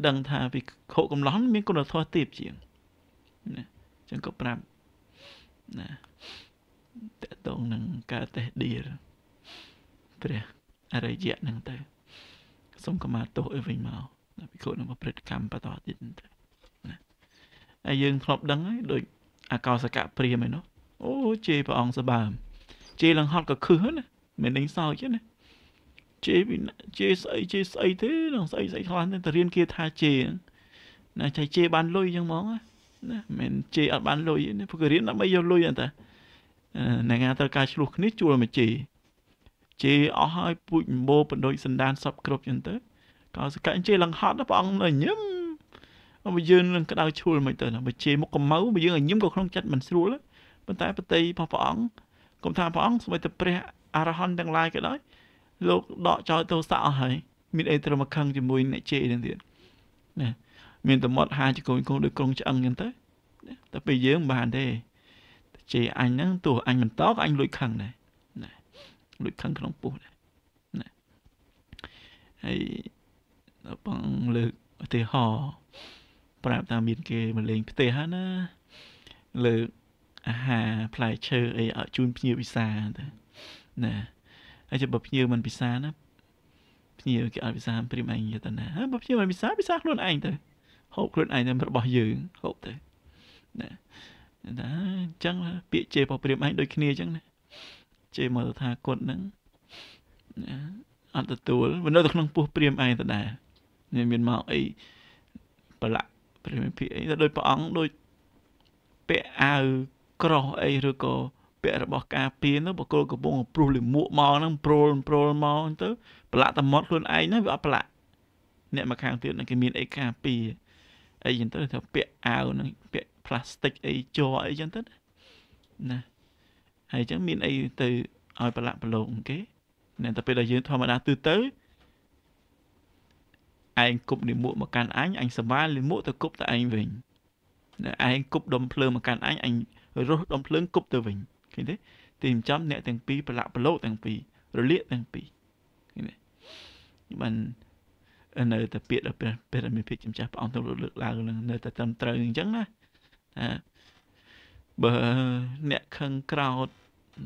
Speaker 1: ដឹងថាភិក្ខុកំឡោះមានគុណធម៌ទៀបជាងណាចឹងក៏ប្រាប់ណាតកតងនឹងការតេះឌៀរព្រះអរិយៈនឹងទៅសូមកុមារទោសអីវិញមកតែពិខុនឹងប្រព្រឹត្តកម្មបន្តទៀតទៅណាហើយយើងធ្លាប់ដឹងហើយដូចអាកោសកៈព្រាមឯនោះ អូជេរព្រះអង្គសបើមជេរលង្ហត់ក៏ខឹសណាមិននឹងសោចទេណាជេរជេរស្អីជេរស្អីទេនឹងស្អីស្អីខ្លះទៅរៀនគេថាជេរណាចៃជេរបានលុយចឹងហ្មងណាមិនជេរអត់បានលុយទេព្រោះគេរៀនដើម្បីយកលុយអត់តាអ្នកណាត្រូវការឆ្លោះគ្នាជួលមកជេរជេរអស់ហើយពូជម្បោបណ្ដូចសណ្ដានសពគ្រប់ចឹងទៅកោសកៈជេរឡើងហត់ព្រះអង្គនៅញឹមអមយើងនឹងក្តៅឈួលមិនទៅណាបើជេរមុខកម្មៅបើយើងញឹមក៏ក្នុងចិត្តមិនស្រួលប៉ុន្តែប្រតិរបស់ព្រះអង្គគុំថាព្រះអង្គស្មីតែព្រះអរហន្តទាំងឡាយក៏ដោយលោកដកចោលទោសៈអស់ហើយមានអីត្រូវមកខឹងជាមួយអ្នកជេរនឹងទៀតណាមានតមាត់ហាជាកូនកូនដូចក្រុងឆ្អឹងចឹងទៅតែពេលយើងមិនបានទេជេរអញហ្នឹងទោះអញមិនតបអញលួចខឹងដែរដូចខឹងក្នុងពោះដែរណាហើយដល់បងលើកឧទាហរណ៍ប្រាប់ថាមានគេមកលេង ផ្ទះហ្នឹងណាលើកអាហារផ្លែឈើអីឲ្យជូនភ្ញៀវពិសាទៅណាហើយចាំបើភ្ញៀវមិនពិសាណាភ្ញៀវគេឲ្យពិសាព្រីមអញយតណាហើយបើភ្ញៀវមិនពិសាពិសាខ្លួនឯងទៅហូបខ្លួនឯងតាមរបស់យើងហូបទៅណាណាអញ្ចឹងពាក្យជេររបស់ព្រាមអញដូចគ្នាអញ្ចឹងណាជេរមកថាគាត់ហ្នឹងអត់ទទួលវានៅក្នុងពោះព្រាមឯងដដែលមានមកអីប្រឡាក់ព្រាមភិអីទៅដោយព្រះអង្គដូចពាក់អាវក្រោះអីឬក៏ពាក់របស់ការពារនោះបកគលកំពុងព្រុសលិមួកមកហ្នឹងប្រូលប្រូលមកទៅប្រឡាក់តមត់ខ្លួនឯងហ្នឹងវាអត់ប្រឡាក់អ្នកមកខាងទៀតហ្នឹងគេមានអីការពារអីចឹងទៅថាពាក់អាវហ្នឹងពាក់ផ្លាស្ទិកអីជ័រអីចឹងទៅណាហើយអញ្ចឹងមានអីទៅឲ្យប្រឡាក់ប្រឡូកគេតែតែពេលដែលយើងធម្មតាទូទៅឯងគប់និមួកមកកាន់អញអញសមាលិមួក ទៅគប់ទៅឯងវិញឯងគប់ដុំភ្លើងមកកាន់អញអញរស់ដុំភ្លើងគប់ទៅវិញឃើញទេទីចំអ្នកទាំងពីរប្រឡាក់ប្រឡូកទាំងពីររលាកទាំងពីរឃើញទេបាននៅតែពាក្យដល់ពេលមានភាពចម្ចាស់ព្រះអង្គទៅលើកឡើងនឹងនៅតែត្រឹមត្រូវអញ្ចឹងណាបើអ្នកខឹងក្រោត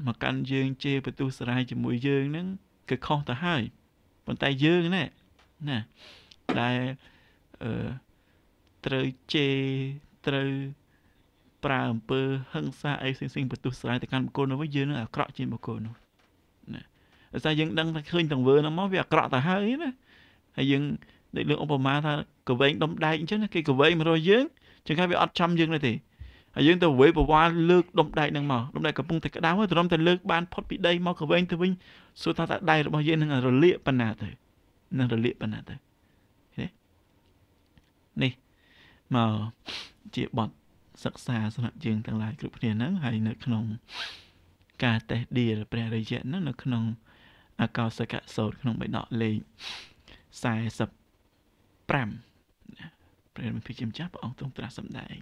Speaker 1: មកកាន់យើងជេរបទុសរាយជាមួយយើងហ្នឹងគឺខុសទៅហើយប៉ុន្តែយើងណែណាដែលអឺត្រូវជេរត្រូវប្រើអំពើហិង្សាអីផ្សេងៗបន្ទុះស្រាយទៅកាន់បុគ្គលនោះវិញយើងនឹងអាក្រក់ជាងបុគ្គលនោះណាដោយសារយើងដឹងថាឃើញទាំងវើនោះមកវាអាក្រក់ទៅហើយណាហើយយើងដូចលើឧបមាថាកវែងដុំដែកអញ្ចឹងណាគេកវែងមករកយើងចឹងគេវាអត់ចាំយើងទេហើយយើងទៅវេប្រវាល់លើកដុំដែកហ្នឹងមកដុំដែកកំពុងតែក្តៅហើយទ្រាំតែលើកបានផុតពីដីមកក៏វែងទៅវិញសួរថាតើដែករបស់យើងនឹងរលាកប៉ុណ្ណាទៅនឹងរលាកប៉ុណ្ណាទៅនេះមកជាបទសិក្សាសម្រាប់យើងទាំងឡាយគ្រប់គ្នាហ្នឹងហើយនៅក្នុងការតេះឌៀលព្រះរាជាហ្នឹងនៅ ក្នុងអកោសកៈសោតក្នុងបិដកលេខ45ព្រះមិភិជាម្ចាស់ព្រះអង្គទ្រង់ត្រាស់សម្ដែង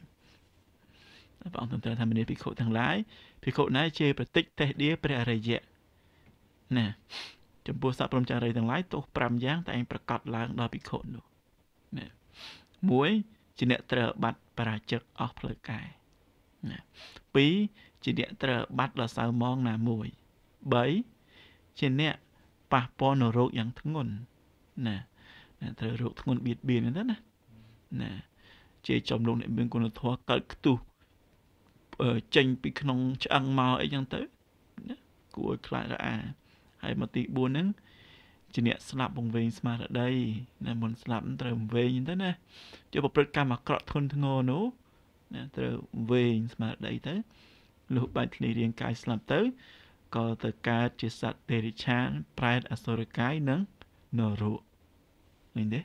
Speaker 1: ព្រះអង្គទន្ទឹងថាមនីភិក្ខុទាំងឡាយភិក្ខុណាជាប្រតិចទេសដៀព្រះរិយៈណាចំពោះសពព្រមចារីទាំងឡាយទោស5យ៉ាង តែឯងប្រកាសឡើងដល់ភិក្ខុនោះណា1ជាអ្នកត្រូវបាត់បរាជិកអស់ផ្លូវកាយណា2ជាអ្នកត្រូវបាត់ដល់សៅមងណាមួយ3ជាអ្នកប៉ះពាល់នៅរោគយ៉ាងធ្ងន់ណាត្រូវរោគធ្ងន់បៀតបៀនហ្នឹងណាណាជាចំនួនអ្នកមានគុណធម៌កើតខ្ទុះចេញពីក្នុងឆ្អឹងមកអីចឹងទៅណាគួរឲ្យខ្លាចរអា ហើយមកទី4ហ្នឹងជាអ្នកស្លាប់បង្វែងស្មារតីណាមុនស្លាប់ត្រូវបង្វែងទៅណាជាប្រព្រឹត្តកម្មអាក្រក់ធ្ងន់ធ្ងរនោះណាត្រូវបង្វែងស្មារតីទៅលុះបាច់ធ្លារាង កាយស្លាប់ទៅក៏ទៅកើតជាសត្វទេរិឆានប្រែតអសុរកាយនិងនរកឃើញទេ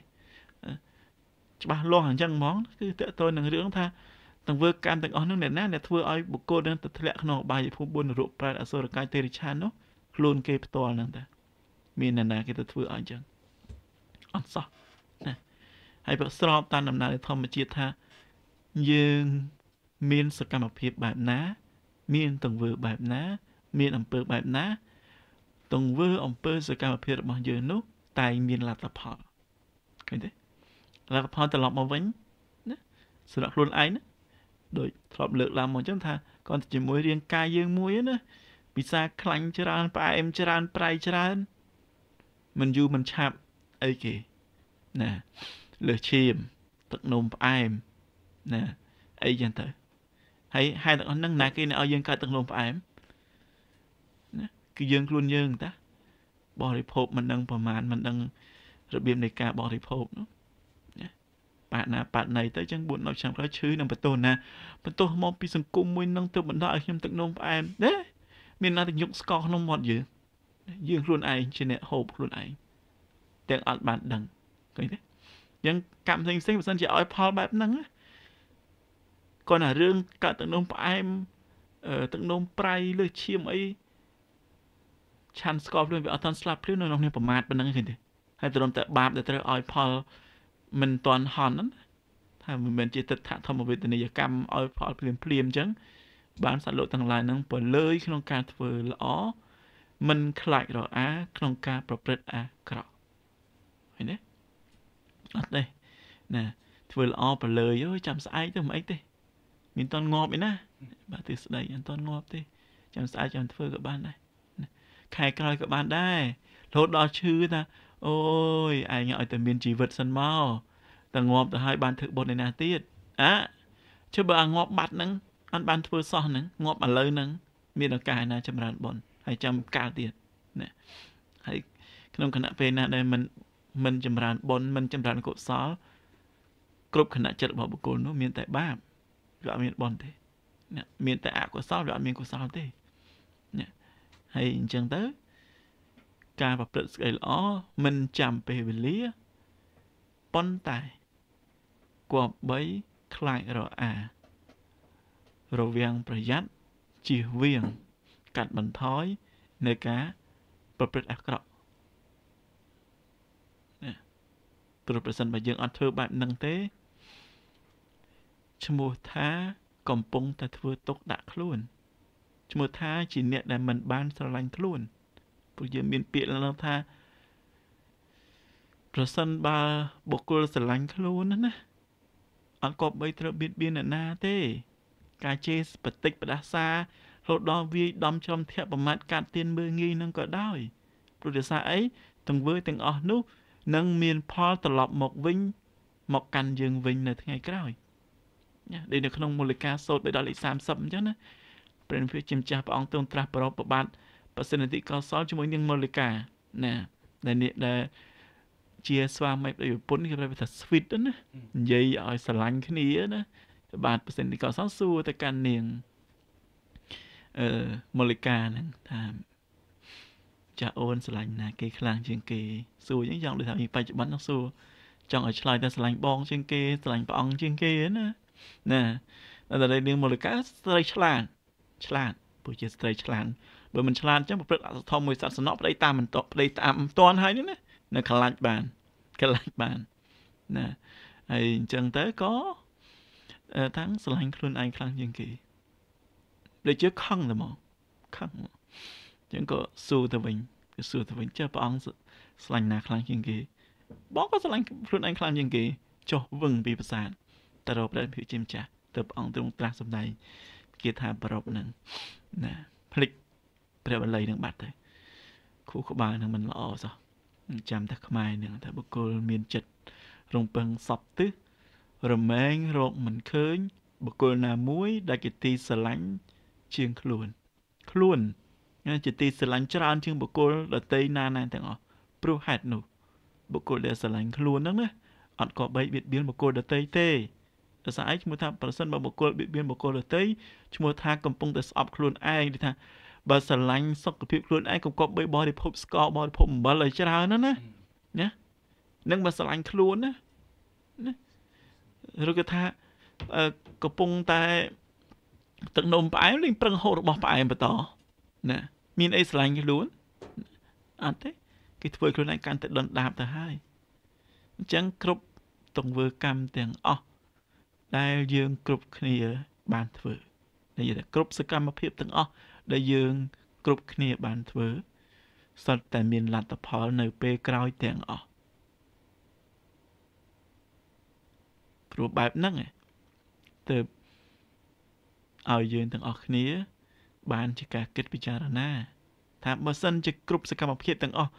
Speaker 1: ច្បាស់លាស់អញ្ចឹងហ្មងគឺតកតទៅនឹងរឿងថាទង្វើកម្មទាំងអស់នោះអ្នកណាអ្នកធ្វើឲ្យបុគ្គលនឹងទៅធ្លាក់ក្នុងអបាយភូមិ4នរកប្រែតអសុរកាយទេរិឆាននោះខ្លួនគេផ្ទាល់នឹងតែមានអ្នកណាគេទៅធ្វើឲ្យអញ្ចឹងអត់សោះណាហើយបើស្របតាមដំណើរធម្មជាតិថា យើងមានសកម្មភាពបែបណា មានទង្វើបែបណា មានអំពើបែបណាទង្វើអំពើសកម្មភាពរបស់យើងនោះ តែងមានលទ្ធផលឃើញទេលទ្ធផលត្រឡប់មកវិញណាសម្រាប់ខ្លួនឯងណាដូចធ្លាប់លើកឡើងមកអញ្ចឹងថាគាត់ទៅជាមួយរាងកាយយើងមួយណាពិសាខ្លាញ់ច្រើនផ្អែមច្រើនប្រៃច្រើនមិនយូរមិនឆាប់អីគេណាលើសឈាមទឹកនំផ្អែមណាអីចឹងទៅហើយហេតុទាំងអស់ហ្នឹងណាគេឲ្យយើងកើតទឹកនំផ្អែមណាគឺយើងខ្លួនយើងតា បរិភោគមិនដឹងប្រមាណមិនដឹងរបៀបនៃការបរិភោគនោះប៉ាណាប៉ាណៃទៅចឹង4 10ឆ្នាំក្រោយឈឺនឹងបន្ទោសណាបន្ទោសមកពីសង្គមមួយនឹងទៅបណ្ដោះឲ្យខ្ញុំទឹកនោមផ្អែមណាមានណាទៅញុកស្កក្នុងមាត់យើងយើងខ្លួនឯងជាអ្នកហូបខ្លួនឯងទាំងអត់បានដឹងឃើញទេយ៉ាងកម្មផ្សេងផ្សេងបើសិនជាឲ្យផលបែបហ្នឹងគាត់ណារឿងកាត់ទឹកនោមផ្អែមទឹកនោមប្រៃលើឈាមអីឆាន់ស្កល់ខ្លួនវាអត់ទាន់ស្លាប់ខ្លួននៅក្នុងនេះប្រមាថប៉ុណ្្នឹងឃើញទេហើយទ្រាំតែបាបដែលត្រូវឲ្យផលមិនទាន់ហន់ថាមិនមែនជាទិដ្ឋធម្មវេទនីយកម្មឲ្យផលភ្លាមភ្លាមអញ្ចឹងបានសត្វលោកទាំងឡាយនឹងពលើយក្នុងការធ្វើល្អមិនខ្លាចរអាក្នុងការប្រព្រឹត្តអាក្រក់ឃើញទេអត់ទេណាធ្វើល្អប្រលើយអើយចាំស្អែកទៅមិនអីទេមានតន់ងាប់ឯណាបាទទិសដីអត់តន់ងាប់ទេចាំស្អែកចាំធ្វើក៏បានដែរខែក្រោយក៏បានដែររហូតដល់ឈឺថាអូយឯងឲ្យតែមានជីវិតសិនមកតែងាប់ទៅហើយបានធ្វើបុណ្យឯណាទៀតអាជើបើអាងាប់បាត់ហ្នឹងអត់បានធ្វើសោះហ្នឹងងាប់ឥឡូវហ្នឹងមានឱកាសឯណាចម្រើនបុណ្យហើយចាំកាលទៀតណាហើយក្នុងគណៈពេលណាដែលមិនមិនចម្រើនបុណ្យមិនចម្រើនកុសលគ្រប់គណៈចិត្តរបស់បុគ្គលនោះ មាន តែបាបវាអត់មានបុណ្យទេណាមានតែអកុសលវាអត់មានកុសលទេណាហើយអញ្ចឹងទៅការប្រព្រឹត្តស្អីល្អមិនចាំពេលវេលាប៉ុន្តែគប្បីខ្លាចរអា រវាងប្រយ័ត្នជៀសវាងកាត់បន្ថយនៃការប្រព្រឹត្តអាក្រក់ណាព្រោះប្រសិនបើយើងអត់ធ្វើបែបហ្នឹងទេឈ្មោះថាកំពុងតែធ្វើទុកដាក់ខ្លួនឈ្មោះថាជាអ្នកដែលមិនបានស្រឡាញ់ខ្លួនពួកយើងមានពាក្យឡើងថាប្រសិនបើបុគ្គលស្រឡាញ់ខ្លួនណាអត់គប្បីត្រូវបៀតបៀនអ្នកណាទេ ការជេរបតិចបដាសាររហូតដល់វាយដំ ចំធាក់ប្រមាថកាត់ទៀនមើងងាយនឹងក៏ដោយព្រោះដោយសារអីទង្វើទាំងអស់នោះនឹងមានផលត្រឡប់មកវិញមកកាន់យើងវិញនៅថ្ងៃក្រោយណាដូចនៅក្នុងមូលិកាសូត្រ3ដល់លេខ30អញ្ចឹងណាព្រះនិព្វានជាម្ចាស់ព្រះអង្គទ្រង់ត្រាស់ប្រោបប្របាទប្រសិទ្ធតិកោសលជាមួយនឹងមូលិកាណាដែលនេះដែលជាស្វាមីប្រពន្ធគេប្រាប់ថា sweet ណានិយាយឲ្យស្រឡាញ់គ្នាណាបាទប្រសិទ្ធតិកោសលសួរទៅកាន់នាងអឺមូលិកាហ្នឹងថាចាស់អូនស្រឡាញ់ណាគេខ្លាំងជាងគេសួរអញ្ចឹងចង់ដូចថាបច្ចុប្បន្នហ្នឹងសួរចង់ឲ្យឆ្លើយតែស្រឡាញ់បងជាងគេស្រឡាញ់ព្រះអង្គជាងគេណាណាតែដល់នាងមូលិកាស្រីឆ្លាតឆ្លាតពូជាស្រីឆ្លាតបើមិនឆ្លាតអញ្ចឹងប្រព្រឹត្តអសធមមួយសត្វសំណក់ប្តីតាមមិនតប្តីតាមមិនតាន់ហើយនេះណានៅខ្លាចបានខ្លាចបានណាហើយអញ្ចឹងទៅក៏តាំងស្រឡាញ់ខ្លួនឯងខ្លាំងជាងគេដូចជាខឹងតែមកខឹងមកអញ្ចឹងក៏ស៊ូទៅវិញគឺស៊ូទៅវិញចេះព្រះអង្គស្រឡាញ់ណាខ្លាំងជាងគេបងក៏ស្រឡាញ់ខ្លួនឯងខ្លាំងជាងគេចុះវឹងពីប្រាសាទតរោព្រះភិជាម្ចាស់ទៅព្រះអង្គទ្រង់ត្រាស់សម្ដែងគេថាប្រពនឹងណាភ្លេចព្រះបល័យនឹងបាត់ទៅខួរក្បាលនឹងមិនល្អសោះចាំតែខ្មែរនឹងថាបុគ្គលមានចិត្តរំពឹងសពទិសរមែងរកមិនឃើញបុគ្គលណាមួយ ដែលជាទីស្រឡាញ់ជាងខ្លួន ខ្លួនជាទីស្រឡាញ់ច្រើន ជាងបុគ្គលដទៃណាណាទាំងអស់ព្រោះហេតុនោះបុគ្គលដែលស្រឡាញ់ខ្លួនហ្នឹងណាអត់ក៏បីបៀតបៀនបុគ្គលដទៃទេដោយសារអីឈ្មោះថាប្រសិនបើបុគ្គលបៀតបៀនបុគ្គលដទៃឈ្មោះថាកំពុងតែស្អប់ខ្លួនឯងដូចថាបើស្រឡាញ់សុខភាពខ្លួនឯងកុំគប់បីបរិភពស្ករបរិភពអំបិលឲ្យច្រើនណាណាណានឹងបើស្រឡាញ់ខ្លួនណាណាឬក៏ថាកំពុងតែទឹកនំផ្អែមលេង ប្រឹងហូបរបស់ផ្អែមបន្តណាមានអីស្រឡាញ់ខ្លួនអត់ទេគេធ្វើខ្លួនឯងកាន់តែដុនដាបទៅហើយអញ្ចឹងគ្រប់ទង្វើកម្មទាំងអស់ដែលយើង គ្រប់គ្នា បានធ្វើនិយាយថាគ្រប់សកម្មភាពទាំងអស់ដែលយើងគ្រប់គ្នាបានធ្វើសុទ្ធតែមានលទ្ធផលនៅពេលក្រោយទាំងអស់ព្រោះបែបហ្នឹងទៅឲ្យយើងទាំងអស់គ្នា បានជាការគិតពិចារណាថាបើសិនជាគ្រប់សកម្មភាពទាំងអស់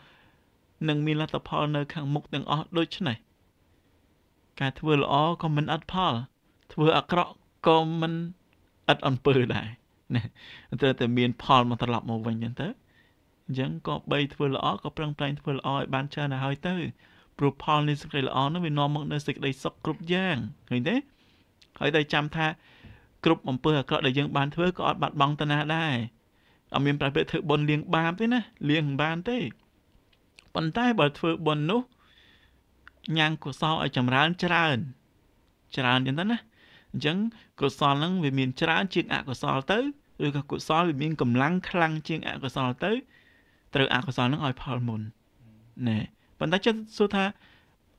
Speaker 1: នឹងមានលទ្ធផលនៅខាងមុខទាំងអស់ដូចនេះការធ្វើល្អក៏មិនអត់ផលធ្វើអាក្រក់ក៏មិនអត់អំពើដែរណាត្រូវតែមានផលមកត្រឡប់មកវិញអញ្ចឹងទៅអញ្ចឹងក៏បីធ្វើល្អក៏ប្រឹងប្រែងធ្វើល្អឲ្យបានច្រើនទៅហើយទៅព្រោះផលនៃសេចក្តីល្អនោះវានាំមកនូវសេចក្តីសុខគ្រប់យ៉ាងឃើញទេហើយតែចាំថា គ្រប់អំពើអាក្រក់ដែលយើងបានធ្វើក៏អត់បាត់បង់តាណាដែរអត់មានប្រែពាក្យធ្វើបុណ្យលៀងបាបទេណាលៀងមិនបានទេប៉ុន្តែបើធ្វើបុណ្យនោះញ៉ាំងកុសលឲ្យចម្រើនច្រើន ច្រើនចឹងទៅណាអញ្ចឹងកុសលហ្នឹងវាមាន ច្រើនជាងអកុសលទៅឬក៏កុសលវាមានកម្លាំងខ្លាំងជាងអកុសលទៅត្រូវអកុសលនឹងឲ្យផលមុនណែប៉ុន្តែចិត្តសួរថា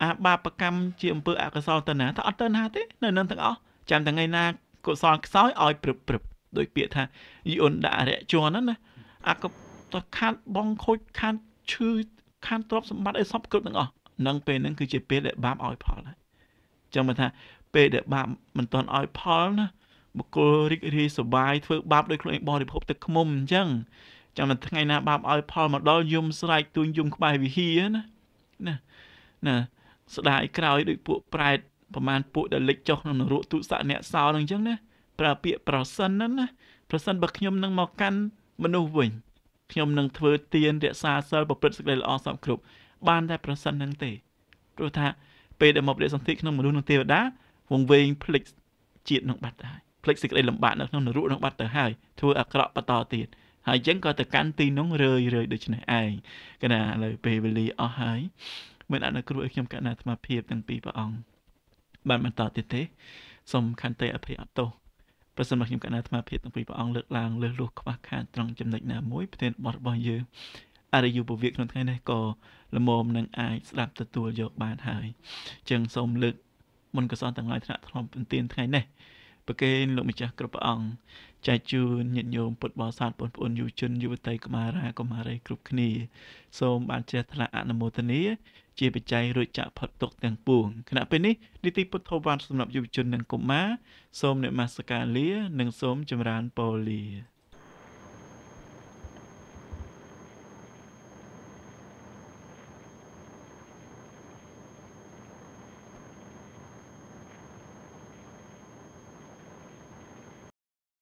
Speaker 1: អាបាបកម្មជាអំពើអកុសលទៅណាថាអត់ទៅណាទេនៅនឹងទាំងអស់ចាំតែថ្ងៃណាកុសលខ្សោយឲ្យព្រឹបព្រឹបដោយពាក្យថាយីអ៊ុនដាក់រៈជន់ហ្នឹងណាអាកតខាត់បងខូច ខាត់ឈឺខាត់ទ្រពសម្បត្តិអីសពគ្រប់ទាំងអស់នឹងពេលហ្នឹងគឺជាពេលដែលបាបឲ្យផលហើយចឹងមកថា ពេលដែលបាបមិនទាន់ឲ្យផលណាបុគ្គលរីករាយសុបាយធ្វើបាបដោយខ្លួនឯងបរិភពទឹកខ្មុំអញ្ចឹងចាំតែថ្ងៃណាបាបឲ្យផលមកដល់យំស្រែកទួញយំក្បែរវិហារណាណាណាស្ដាយក្រោយដូចពួកប្រែតប្រមាណពួកដែលលិចចុះក្នុងនរកទុសៈអ្នកសោនឹងអញ្ចឹងណាប្រើពាក្យប្រសិនណាណាប្រសិនបើខ្ញុំនឹងមកកាន់មនុស្សវិញខ្ញុំនឹងធ្វើទានរក្សាសិលប្រព្រឹត្តសេចក្តីល្អសពគ្រប់បានតែប្រសិននឹងទេព្រោះថាពេលដែលមកព្រះសន្ធិក្នុងមនុស្សនឹងទេវតាវងវែងភ្លេចជាតិនឹងបាត់ដែរភ្លេចសេចក្តីលំបាកនៅក្នុងនរកនឹងបាត់ទៅហើយធ្វើអាក្រក់បន្តទៀតហើយយើងក៏ទៅកាន់ទីនោះរឿយរឿយដូចនេះឯងគណៈឥឡូវពេលវេលាអស់ហើយមានអនុគ្រោះឲ្យខ្ញុំកណ្ណាអាត្មាភាពទាំងពីរព្រះអង្គបានបន្តទៀតទេសូមខន្តីអភ័យអត់ទោសប្រសិនបើខ្ញុំកណ្ណាអាត្មាភាពទាំងពីរព្រះអង្គលើកឡើងលើសលួសខ្វះខាតត្រង់ចំណុចណាមួយប្រធានបទរបស់យើងអរិយុពវិកក្នុងថ្ងៃនេះក៏លមមនឹងអាចស្ដាប់ទទួលយកបានហើយចឹងសូមលើកមុនកសលទាំងឡាយថ្នាក់ថ្នមទានថ្ងៃនេះប្រគេនលោកម្ចាស់គ្រប់ព្រះអង្គចែកជូនញាតិញោមពុទ្ធបរិស័ទបងប្អូនយុវជនយុវតីកុមារាកុមារីគ្រប់គ្នាសូមបានជ្រះថ្លាអនុមោទនាជាបច្ច័យរួចចាក់ផុតទុកទាំងពួងគណៈពេលនេះនីតិពុទ្ធវត្តសម្រាប់យុវជននិងកុមារសូមអ្នកមាសកាលានិងសូមចម្រើនពរលា